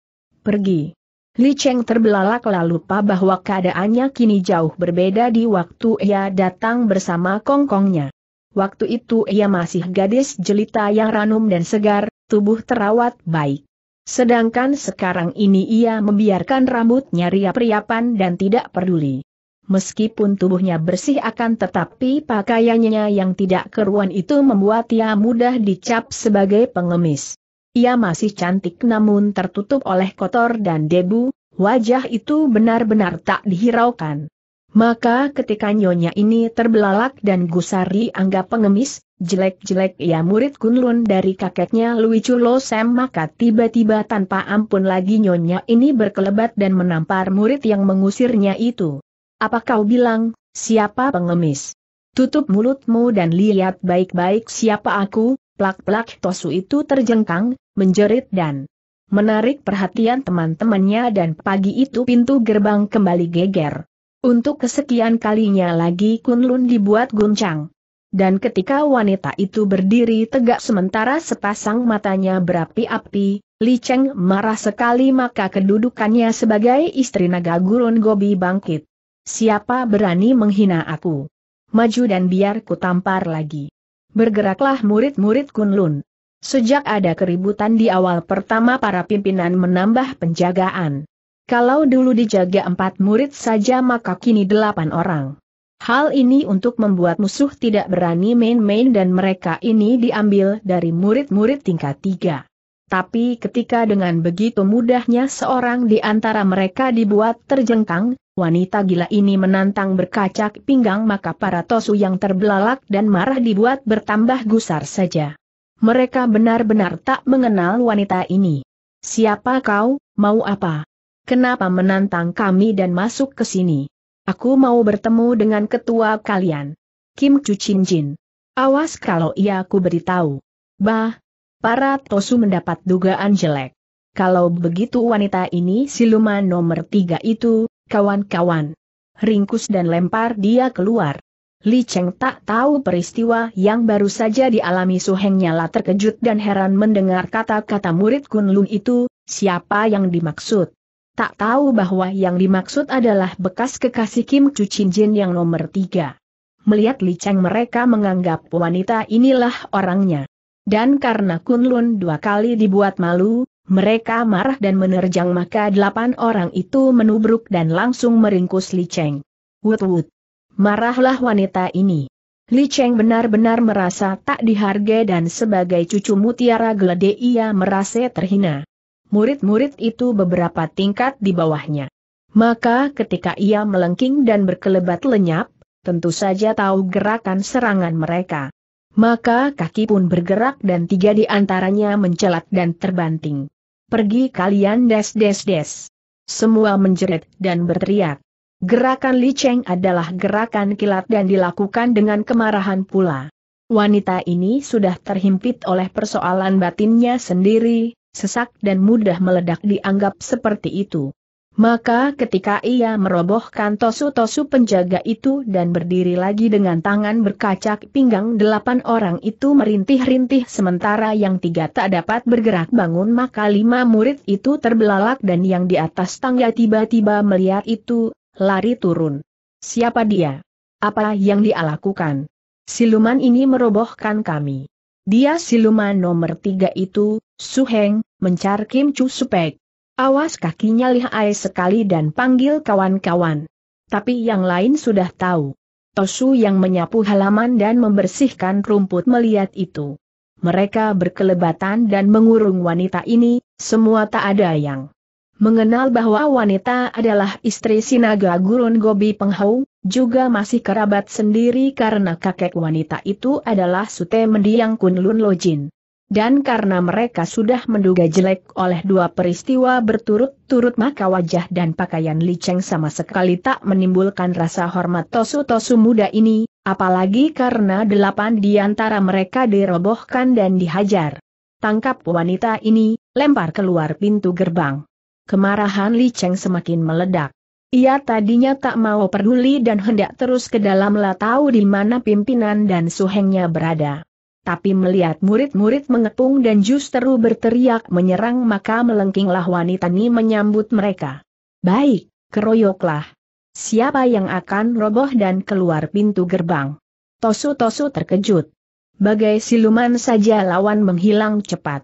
Pergi. Li Cheng terbelalak lalu lupa bahwa keadaannya kini jauh berbeda di waktu ia datang bersama kongkongnya. Waktu itu ia masih gadis jelita yang ranum dan segar, tubuh terawat baik. Sedangkan sekarang ini ia membiarkan rambutnya riap-riapan dan tidak peduli. Meskipun tubuhnya bersih akan tetapi pakaiannya yang tidak keruan itu membuat ia mudah dicap sebagai pengemis. Ia masih cantik namun tertutup oleh kotor dan debu, wajah itu benar-benar tak dihiraukan. Maka ketika nyonya ini terbelalak dan Gusari anggap pengemis, jelek-jelek ia ya murid Kunlun dari kakeknya Louis Chulo Sam maka tiba-tiba tanpa ampun lagi nyonya ini berkelebat dan menampar murid yang mengusirnya itu. Apa kau bilang, siapa pengemis? Tutup mulutmu dan lihat baik-baik siapa aku, plak-plak Tosu itu terjengkang, menjerit dan menarik perhatian teman-temannya dan pagi itu pintu gerbang kembali geger. Untuk kesekian kalinya lagi Kunlun dibuat guncang. Dan ketika wanita itu berdiri tegak sementara sepasang matanya berapi-api, Li Cheng marah sekali maka kedudukannya sebagai istri naga gurun Gobi bangkit. Siapa berani menghina aku? Maju dan biar ku tampar lagi. Bergeraklah murid-murid Kunlun. Sejak ada keributan di awal pertama para pimpinan menambah penjagaan. Kalau dulu dijaga empat murid saja maka kini delapan orang. Hal ini untuk membuat musuh tidak berani main-main dan mereka ini diambil dari murid-murid tingkat tiga. Tapi ketika dengan begitu mudahnya seorang di antara mereka dibuat terjengkang, wanita gila ini menantang berkacak pinggang maka para tosu yang terbelalak dan marah dibuat bertambah gusar saja mereka benar-benar tak mengenal wanita ini. Siapa kau, mau apa? Kenapa menantang kami dan masuk ke sini? Aku mau bertemu dengan ketua kalian. Kim Chu Chin Jin. Awas kalau ia aku beritahu. Bah, para Tosu mendapat dugaan jelek. Kalau begitu wanita ini siluman nomor tiga itu, kawan-kawan. Ringkus dan lempar dia keluar. Li Cheng tak tahu peristiwa yang baru saja dialami Su Heng nyala terkejut dan heran mendengar kata-kata murid Kunlun itu, siapa yang dimaksud. Tak tahu bahwa yang dimaksud adalah bekas kekasih Kim Chu Chin Jin yang nomor tiga. Melihat Li Cheng mereka menganggap wanita inilah orangnya. Dan karena Kunlun dua kali dibuat malu, mereka marah dan menerjang maka delapan orang itu menubruk dan langsung meringkus Li Cheng. Wut wut. Marahlah wanita ini. Li Cheng benar-benar merasa tak dihargai dan sebagai cucu mutiara gelede ia merasa terhina. Murid-murid itu beberapa tingkat di bawahnya. Maka ketika ia melengking dan berkelebat lenyap, tentu saja tahu gerakan serangan mereka. Maka kaki pun bergerak dan tiga di antaranya mencelat dan terbanting. Pergi kalian des des des. Semua menjerit dan berteriak. Gerakan Li Cheng adalah gerakan kilat dan dilakukan dengan kemarahan pula. Wanita ini sudah terhimpit oleh persoalan batinnya sendiri, sesak dan mudah meledak dianggap seperti itu. Maka ketika ia merobohkan tosu-tosu penjaga itu dan berdiri lagi dengan tangan berkacak pinggang delapan orang itu merintih-rintih sementara yang tiga tak dapat bergerak bangun maka lima murid itu terbelalak dan yang di atas tangga tiba-tiba melihat itu, lari turun. Siapa dia? Apa yang dia lakukan? Siluman ini merobohkan kami. Dia siluman nomor tiga itu, Su Heng, mencar Kim Chu Supek. Awas kakinya lihai sekali dan panggil kawan-kawan. Tapi yang lain sudah tahu. Tosu yang menyapu halaman dan membersihkan rumput melihat itu. Mereka berkelebatan dan mengurung wanita ini, semua tak ada yang mengenal bahwa wanita adalah istri Sinaga Gurun Gobi Penghau, juga masih kerabat sendiri karena kakek wanita itu adalah Sute Mendiang Kunlun Lojin. Dan karena mereka sudah menduga jelek oleh dua peristiwa berturut-turut maka wajah dan pakaian Li Cheng sama sekali tak menimbulkan rasa hormat tosu-tosu muda ini, apalagi karena delapan di antara mereka dirobohkan dan dihajar. Tangkap wanita ini, lempar keluar pintu gerbang kemarahan Li Cheng semakin meledak. Ia tadinya tak mau peduli dan hendak terus ke dalam tahu di mana pimpinan dan suhengnya berada. Tapi melihat murid-murid mengepung dan justru berteriak menyerang maka melengkinglah wanita ini menyambut mereka. Baik, keroyoklah. Siapa yang akan roboh dan keluar pintu gerbang? Tosu-tosu terkejut. Bagai siluman saja lawan menghilang cepat.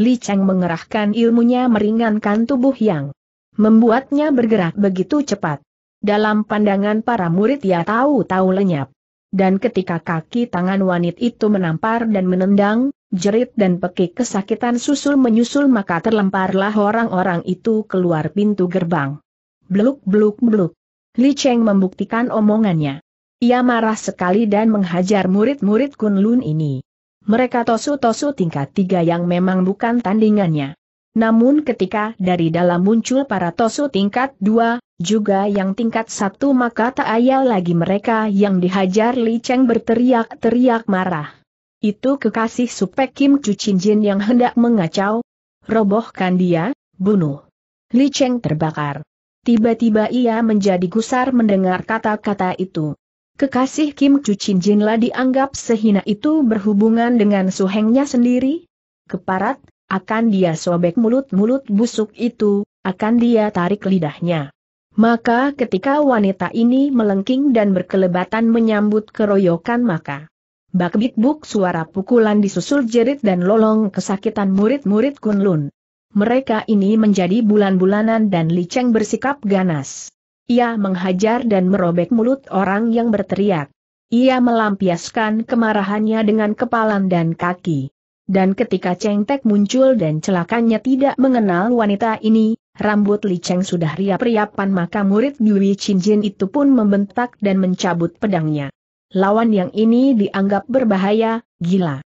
Li Cheng mengerahkan ilmunya meringankan tubuh yang membuatnya bergerak begitu cepat. Dalam pandangan para murid ia tahu-tahu lenyap. Dan ketika kaki tangan wanit itu menampar dan menendang, jerit dan pekik kesakitan susul menyusul maka terlemparlah orang-orang itu keluar pintu gerbang. Bluk bluk bluk. Li Cheng membuktikan omongannya. Ia marah sekali dan menghajar murid-murid Kunlun ini. Mereka tosu-tosu tingkat tiga yang memang bukan tandingannya. Namun ketika dari dalam muncul para tosu tingkat dua, juga yang tingkat satu maka tak ayal lagi mereka yang dihajar Li Cheng berteriak-teriak marah. Itu kekasih Supek Kim Cucin Jin yang hendak mengacau. Robohkan dia, bunuh. Li Cheng terbakar. Tiba-tiba ia menjadi gusar mendengar kata-kata itu. Kekasih Kim Chu Chin lah dianggap sehina itu berhubungan dengan suhengnya sendiri? Keparat, akan dia sobek mulut-mulut busuk itu, akan dia tarik lidahnya. Maka ketika wanita ini melengking dan berkelebatan menyambut keroyokan maka bak Buk suara pukulan disusul jerit dan lolong kesakitan murid-murid Kunlun. Mereka ini menjadi bulan-bulanan dan Liceng bersikap ganas. Ia menghajar dan merobek mulut orang yang berteriak. Ia melampiaskan kemarahannya dengan kepalan dan kaki. Dan ketika Cheng Tek muncul dan celakanya tidak mengenal wanita ini, rambut Li Cheng sudah riap-riapan maka murid Yui Chin Jin itu pun membentak dan mencabut pedangnya. Lawan yang ini dianggap berbahaya, gila.